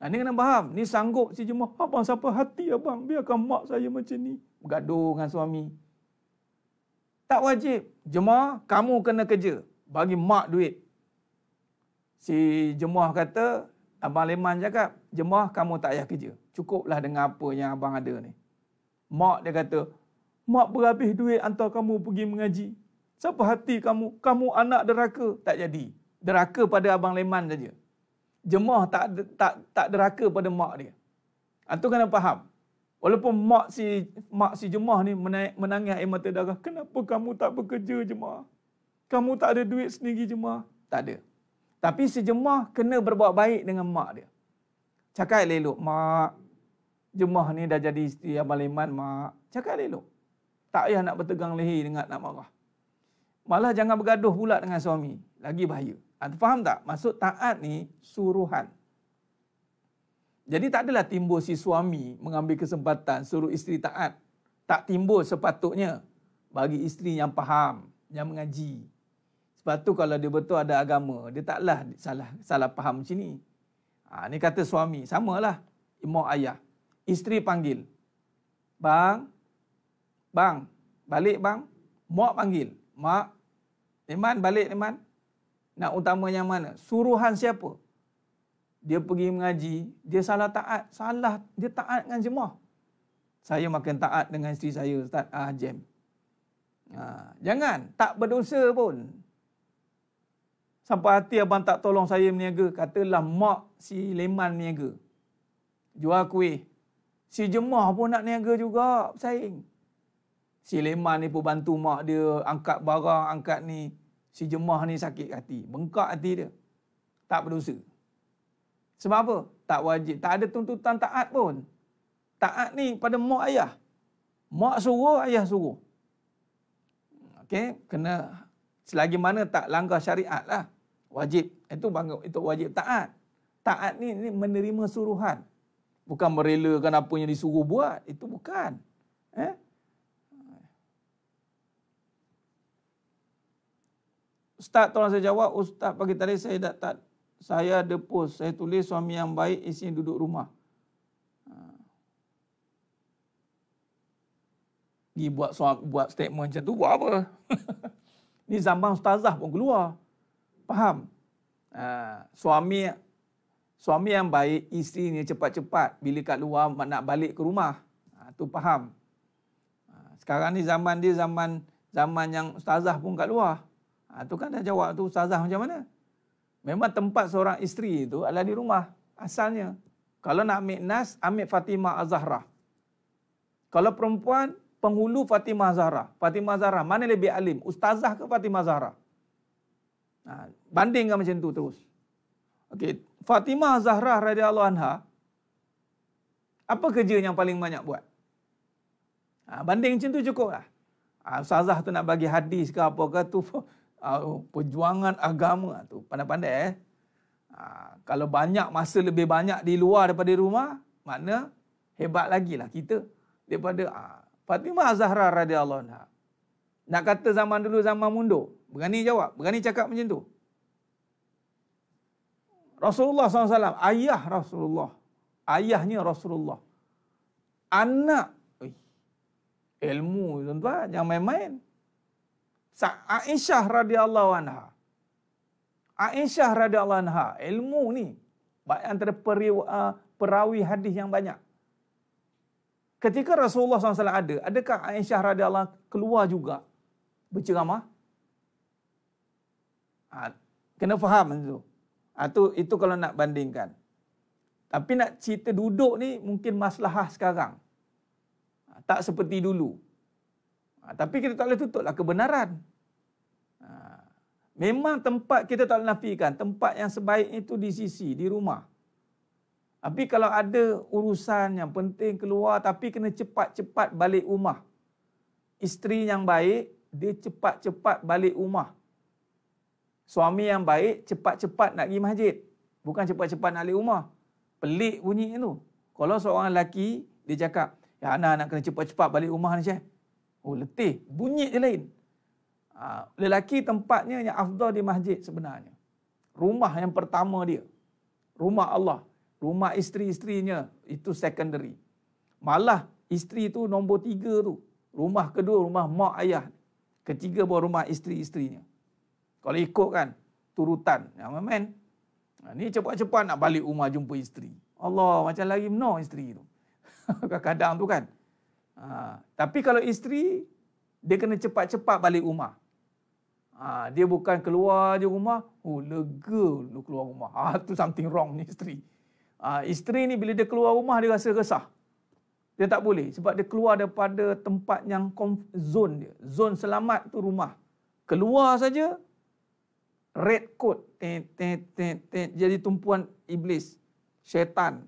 Nah, ni kena faham. Ni sanggup si jemah. Abang siapa hati abang? Biarkan mak saya macam ni. Bergaduh dengan suami. Tak wajib. jemah. kamu kena kerja. Bagi mak duit. Si jemah kata, Abang Leman cakap, Jemah kamu tak payah kerja cukuplah dengan apa yang abang ada ni. Mak dia kata, mak berhabis duit hantar kamu pergi mengaji. Siapa hati kamu? Kamu anak deraka. Tak jadi. Deraka pada abang Leman saja. Jemaah tak tak tak deraka pada mak dia. Antu ah, kena faham. Walaupun mak si mak si jemaah ni menaik, menangis air mata darah, kenapa kamu tak bekerja jemaah? Kamu tak ada duit sendiri jemaah? Tak ada. Tapi si jemaah kena berbuat baik dengan mak dia. Cakap elok, mak, Jemaah ni dah jadi isteri Abang Liman, mak. Cakap elok. Tak payah nak bertegang leher dengan nak marah. Malah jangan bergaduh pula dengan suami. Lagi bahaya. Anda ha, faham tak? Maksud taat ni suruhan. Jadi tak adalah timbul si suami mengambil kesempatan suruh isteri taat. Tak timbul sepatutnya bagi isteri yang faham, yang mengaji. Sebab tu kalau dia betul ada agama, dia taklah salah salah faham macam ni. Ha, ni kata suami, samalah imam ayah. Isteri panggil. Bang. Bang. Balik bang. Mak panggil. Mak. Iman balik Iman. Nak utamanya mana? Suruhan siapa? Dia pergi mengaji. Dia salah taat. Salah. Dia taat dengan semua. Saya makin taat dengan isteri saya Ustaz Ah Jem. Ha, ah, jangan. Tak berdosa pun. Sampai hati abang tak tolong saya meniaga. Katalah mak si Leman meniaga. Jual kuih. Si Jemah pun nak niaga juga, saing. Si Leman ni pun bantu mak dia angkat barang, angkat ni. Si Jemah ni sakit hati, bengkak hati dia. Tak berdosa. Sebab apa? Tak wajib, tak ada tuntutan taat pun. Taat ni pada mak ayah. Mak suruh, ayah suruh. Okey, kena selagi mana tak langgar syariat lah. Wajib, itu bangga, itu wajib taat. Taat ni, ni menerima suruhan bukan merelakan apa yang disuruh buat itu bukan eh Ustaz tolong saya jawab ustaz pagi tadi saya dah tak saya ada post saya tulis suami yang baik isinya duduk rumah pergi ha. buat buat statement macam tu buat apa ni zaman ustazah pun keluar faham ha, suami suami yang baik ni cepat-cepat bila kat luar nak balik ke rumah ha, tu faham ha, sekarang ni zaman dia zaman zaman yang ustazah pun kat luar ha, tu kan dah jawab tu ustazah macam mana memang tempat seorang isteri itu adalah di rumah asalnya kalau nak ambil nas ambil Fatimah Az-Zahra kalau perempuan penghulu Fatimah Zahra. Fatimah Zahra mana lebih alim? Ustazah ke Fatimah Zahra? Ha, bandingkan macam tu terus. Okey, Fatimah Zahra radhiyallahu anha apa kerja yang paling banyak buat? Ha, banding macam tu cukuplah. Ah ha, Ustazah tu nak bagi hadis ke apa ke tu ha, perjuangan agama tu pandai-pandai eh. Ha, kalau banyak masa lebih banyak di luar daripada rumah, makna hebat lagi lah kita daripada ha, Fatimah Zahra radhiyallahu anha. Nak kata zaman dulu zaman mundur, berani jawab, berani cakap macam tu. Rasulullah SAW. Ayah Rasulullah. Ayahnya Rasulullah. Anak. Ui. Ilmu tuan-tuan. Jangan main-main. Aisyah radhiyallahu anha. Aisyah radhiyallahu anha. Ilmu ni. Antara peri, uh, ah, perawi hadis yang banyak. Ketika Rasulullah SAW ada, adakah Aisyah radhiyallahu keluar juga berceramah? Ha, kena faham macam tu. Ha, tu, itu kalau nak bandingkan. Tapi nak cerita duduk ni mungkin masalah sekarang. Ha, tak seperti dulu. Ha, tapi kita tak boleh tutuplah kebenaran. Ha, memang tempat kita tak boleh nafikan. Tempat yang sebaik itu di sisi, di rumah. Tapi kalau ada urusan yang penting keluar tapi kena cepat-cepat balik rumah. Isteri yang baik, dia cepat-cepat balik rumah. Suami yang baik cepat-cepat nak pergi masjid. Bukan cepat-cepat nak balik rumah. Pelik bunyi tu. Kalau seorang lelaki, dia cakap, Ya anak nak kena cepat-cepat balik rumah ni, Syekh. Oh, letih. Bunyi je lain. Ha, lelaki tempatnya yang afdal di masjid sebenarnya. Rumah yang pertama dia. Rumah Allah. Rumah isteri-isterinya. Itu secondary. Malah isteri tu nombor tiga tu. Rumah kedua, rumah mak ayah. Ketiga baru rumah isteri-isterinya. Kalau ikut kan turutan. Ya, man. Ha, ni cepat-cepat nak balik rumah jumpa isteri. Allah macam lagi menor isteri tu. Kadang-kadang tu kan. Ha, tapi kalau isteri, dia kena cepat-cepat balik rumah. Ha, dia bukan keluar je rumah, oh lega lu keluar rumah. Ha, tu something wrong ni isteri. Ha, isteri ni bila dia keluar rumah, dia rasa resah. Dia tak boleh sebab dia keluar daripada tempat yang zone dia. Zone selamat tu rumah. Keluar saja, red coat tet tet tet te, jadi tumpuan iblis syaitan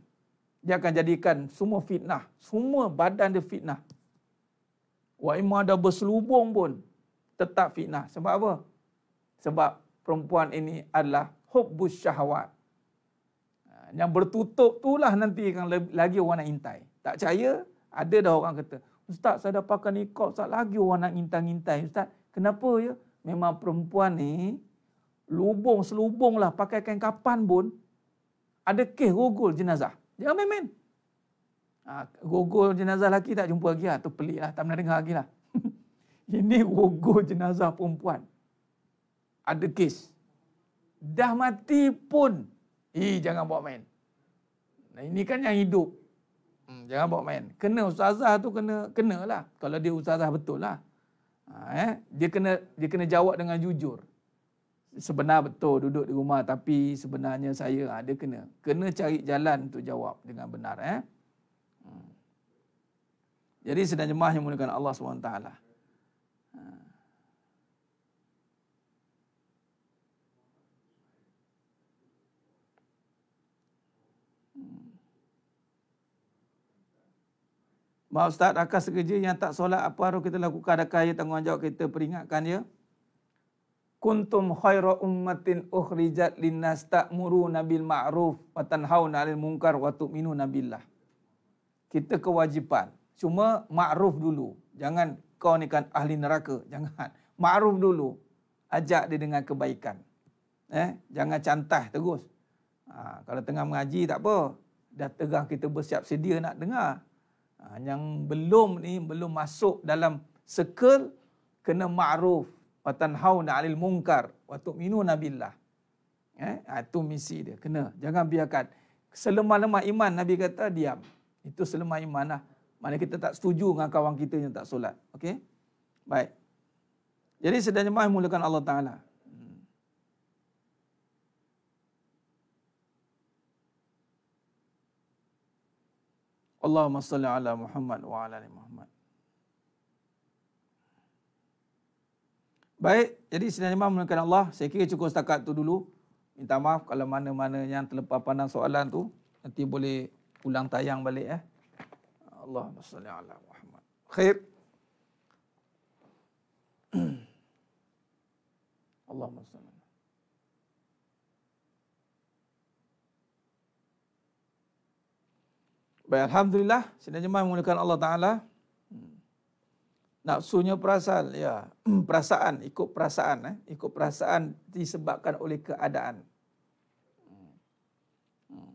dia akan jadikan semua fitnah semua badan dia fitnah wa imma ada berselubung pun tetap fitnah sebab apa sebab perempuan ini adalah hubbus syahwat ha, yang bertutup tu nanti akan lagi warna intai tak percaya ada dah orang kata ustaz saya dah pakai nikah ustaz lagi warna nak intai-intai ustaz kenapa ya memang perempuan ni lubung selubung lah pakai kain kapan pun ada keh gogol jenazah. Jangan main-main. Ha, gogol jenazah lelaki tak jumpa lagi lah. Tu pelik lah. Tak pernah dengar lagi lah. Ini gogol jenazah perempuan. Ada kes. Dah mati pun. hi jangan buat main. Nah, ini kan yang hidup. Hmm, jangan buat main. Kena ustazah tu kena kena lah. Kalau dia ustazah betul lah. Ha, eh? dia, kena, dia kena jawab dengan jujur sebenar betul duduk di rumah tapi sebenarnya saya ada ah, kena kena cari jalan untuk jawab dengan benar eh hmm. jadi sedang jemaah yang menggunakan Allah SWT. Hmm. Hmm. Maaf Ustaz, adakah sekerja yang tak solat apa harus kita lakukan? Adakah ia tanggungjawab kita peringatkan ya? kuntum khaira ummatin ukhrijat linnas ta'muruna nabil ma'ruf wa tanhauna 'anil munkar wa tu'minuna billah. Kita kewajipan. Cuma ma'ruf dulu. Jangan kau ni kan ahli neraka, jangan. Ma'ruf dulu. Ajak dia dengan kebaikan. Eh, jangan cantah terus. Ha, kalau tengah mengaji tak apa. Dah tegah kita bersiap sedia nak dengar. Ha, yang belum ni belum masuk dalam circle kena ma'ruf wa tanhauna 'anil munkar wa tu'minuna billah. Eh, ya, ha, itu misi dia. Kena jangan biarkan selemah-lemah iman Nabi kata diam. Itu selemah iman lah. Mana kita tak setuju dengan kawan kita yang tak solat. Okey. Baik. Jadi sedang jemaah mulakan Allah Ta'ala. Hmm. Allahumma salli ala Muhammad wa ala ali Muhammad. Baik, jadi sebenarnya memang menekan Allah. Saya kira cukup setakat tu dulu. Minta maaf kalau mana-mana yang terlepas pandang soalan tu. Nanti boleh ulang tayang balik eh. Allahumma salli ala Muhammad. Khair. Allahumma salli. Baik, Alhamdulillah. Sinar jemaah menggunakan Allah Ta'ala nafsunya perasaan ya hmm, perasaan ikut perasaan eh ikut perasaan disebabkan oleh keadaan hmm.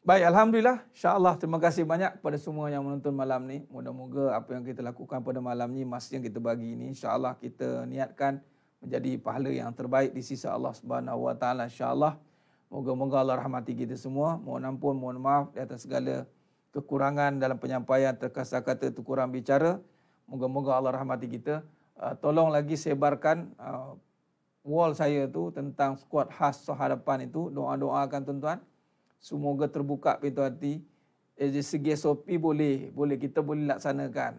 Baik, Alhamdulillah. InsyaAllah, terima kasih banyak kepada semua yang menonton malam ni. Moga-moga apa yang kita lakukan pada malam ni, masa yang kita bagi ini, insyaAllah kita niatkan menjadi pahala yang terbaik di sisi Allah Subhanahu Wa Taala. InsyaAllah, moga-moga Allah rahmati kita semua. Mohon ampun, mohon maaf atas segala kekurangan dalam penyampaian terkasar kata itu kurang bicara. Moga-moga Allah rahmati kita. Uh, tolong lagi sebarkan uh, wall saya tu tentang skuad khas sohadapan itu. Doa-doakan tuan-tuan. Semoga terbuka pintu hati. Eh, dari segi SOP boleh. Boleh kita boleh laksanakan.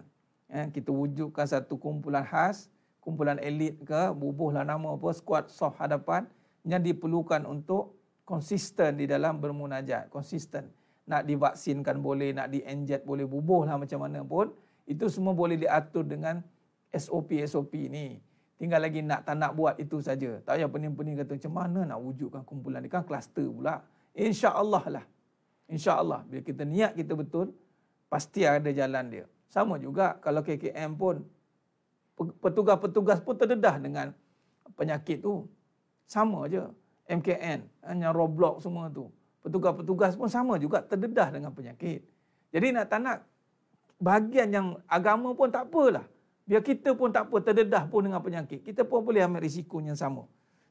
Eh, kita wujudkan satu kumpulan khas. Kumpulan elit ke. Bubuhlah nama apa. Skuad sohadapan Yang diperlukan untuk konsisten di dalam bermunajat. Konsisten nak divaksinkan boleh, nak dienjet boleh, bubuh lah macam mana pun. Itu semua boleh diatur dengan SOP-SOP ni. Tinggal lagi nak tak nak buat itu saja. Tak payah pening-pening kata macam mana nak wujudkan kumpulan ni. Kan kluster pula. InsyaAllah lah. InsyaAllah. Bila kita niat kita betul, pasti ada jalan dia. Sama juga kalau KKM pun, petugas-petugas pun terdedah dengan penyakit tu. Sama je. MKN, yang roblox semua tu petugas-petugas pun sama juga terdedah dengan penyakit. Jadi nak tak nak bahagian yang agama pun tak apalah. Biar kita pun tak apa terdedah pun dengan penyakit. Kita pun boleh ambil risiko yang sama.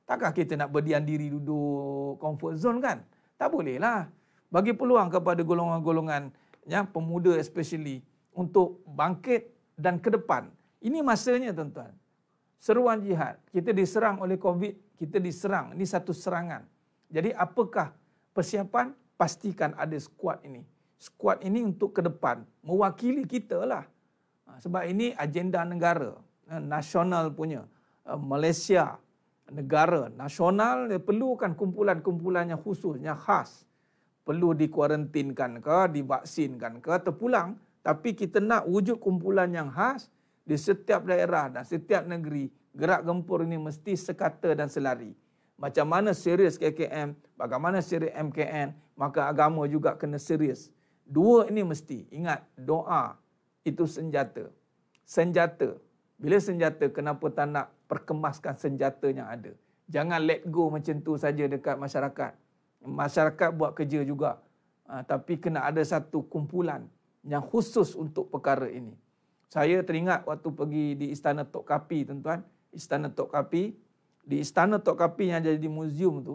Takkah kita nak berdiam diri duduk comfort zone kan? Tak bolehlah. Bagi peluang kepada golongan-golongan yang pemuda especially untuk bangkit dan ke depan. Ini masanya tuan-tuan. Seruan jihad. Kita diserang oleh COVID. Kita diserang. Ini satu serangan. Jadi apakah persiapan pastikan ada skuad ini. Skuad ini untuk ke depan mewakili kita lah. Ha, sebab ini agenda negara, ha, nasional punya. Ha, Malaysia, negara nasional dia perlukan kumpulan-kumpulan yang khusus, yang khas. Perlu dikuarantinkan ke, divaksinkan ke, terpulang. Tapi kita nak wujud kumpulan yang khas di setiap daerah dan setiap negeri. Gerak gempur ini mesti sekata dan selari macam mana serius KKM, bagaimana serius MKN, maka agama juga kena serius. Dua ini mesti. Ingat, doa itu senjata. Senjata. Bila senjata, kenapa tak nak perkemaskan senjata yang ada? Jangan let go macam tu saja dekat masyarakat. Masyarakat buat kerja juga. Ha, tapi kena ada satu kumpulan yang khusus untuk perkara ini. Saya teringat waktu pergi di Istana Tok Kapi, tuan-tuan. Istana Tok Kapi, di istana Tok Kapin yang jadi muzium tu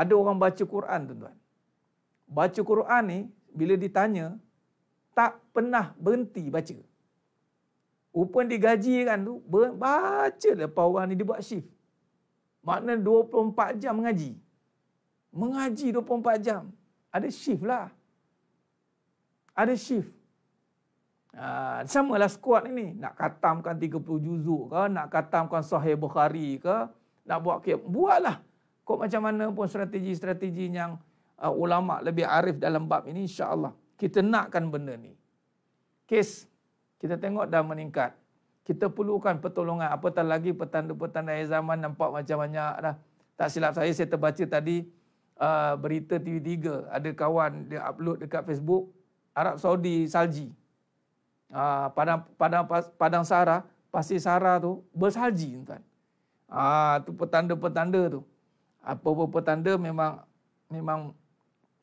ada orang baca Quran tuan-tuan. Baca Quran ni bila ditanya tak pernah berhenti baca. Upan digaji kan tu baca lepas orang ni dia buat shift. Maknanya 24 jam mengaji. Mengaji 24 jam. Ada shift lah. Ada shift. Ha, sama lah squad ni. Nak katamkan 30 juzuk ke, nak katamkan sahih Bukhari ke, nak buat kiam. Buatlah. Kok macam mana pun strategi-strategi yang uh, ulama' lebih arif dalam bab ini, insya Allah Kita nakkan benda ni. Kes, kita tengok dah meningkat. Kita perlukan pertolongan. Apatah lagi petanda-petanda air zaman nampak macam banyak dah. Tak silap saya, saya terbaca tadi uh, berita TV3. Ada kawan dia upload dekat Facebook. Arab Saudi salji. Ah, padang padang padang Sahara, pasir Sahara tu bersalji tuan. Ah, tu petanda-petanda tu. Apa-apa petanda memang memang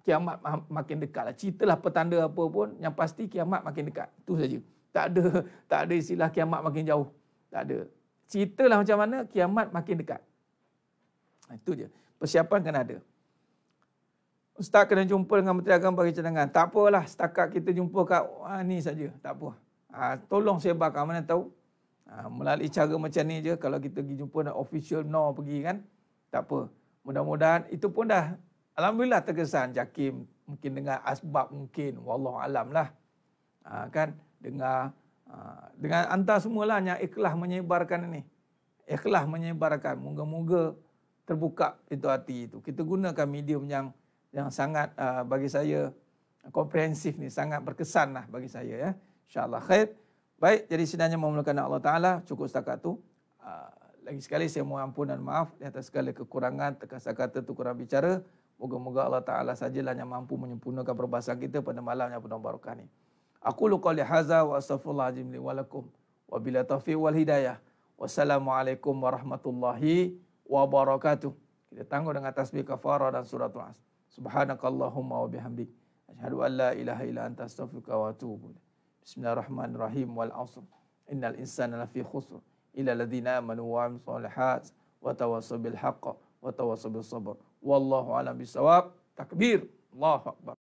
kiamat makin dekat lah. Ceritalah petanda apa pun yang pasti kiamat makin dekat. Tu saja. Tak ada tak ada istilah kiamat makin jauh. Tak ada. Ceritalah macam mana kiamat makin dekat. Ah, itu je. Persiapan kena ada ustaz kena jumpa dengan menteri agama bagi cadangan. Tak apalah setakat kita jumpa kat ha, ni saja. Tak apa. Ha, tolong sebarkan mana tahu. Ha, melalui cara macam ni je kalau kita pergi jumpa dan official no pergi kan. Tak apa. Mudah-mudahan itu pun dah alhamdulillah terkesan Jakim mungkin dengar asbab mungkin wallah alam lah. Ha, kan dengar ha, dengan antar semualah yang ikhlas menyebarkan ini. Ikhlas menyebarkan. Moga-moga terbuka pintu hati itu. Kita gunakan medium yang yang sangat uh, bagi saya komprehensif ni sangat berkesan lah bagi saya ya insyaallah khair baik jadi sinanya memulakan Allah taala cukup setakat tu uh, lagi sekali saya mohon ampun dan maaf di atas segala kekurangan terkasar kata tu kurang bicara moga-moga Allah taala sajalah yang mampu menyempurnakan perbahasan kita pada malam yang penuh barokah ni aku lu qali haza wa astaghfirullah azim li wa lakum wabila taufiq wal hidayah wassalamualaikum warahmatullahi wabarakatuh kita tangguh dengan tasbih kafarah dan surah al Subhanakallahumma wa bihamdik. Ashhadu an la ilaha illa anta astaghfiruka wa atubu ilaik. Bismillahirrahmanirrahim wal 'asr. Innal insana lafi khusr. Illa alladhina amanu wa 'amilus solihat wa tawassaw bil haqq wa tawassaw bis sabr. Wallahu a'lam bisawab. Takbir. Allahu akbar.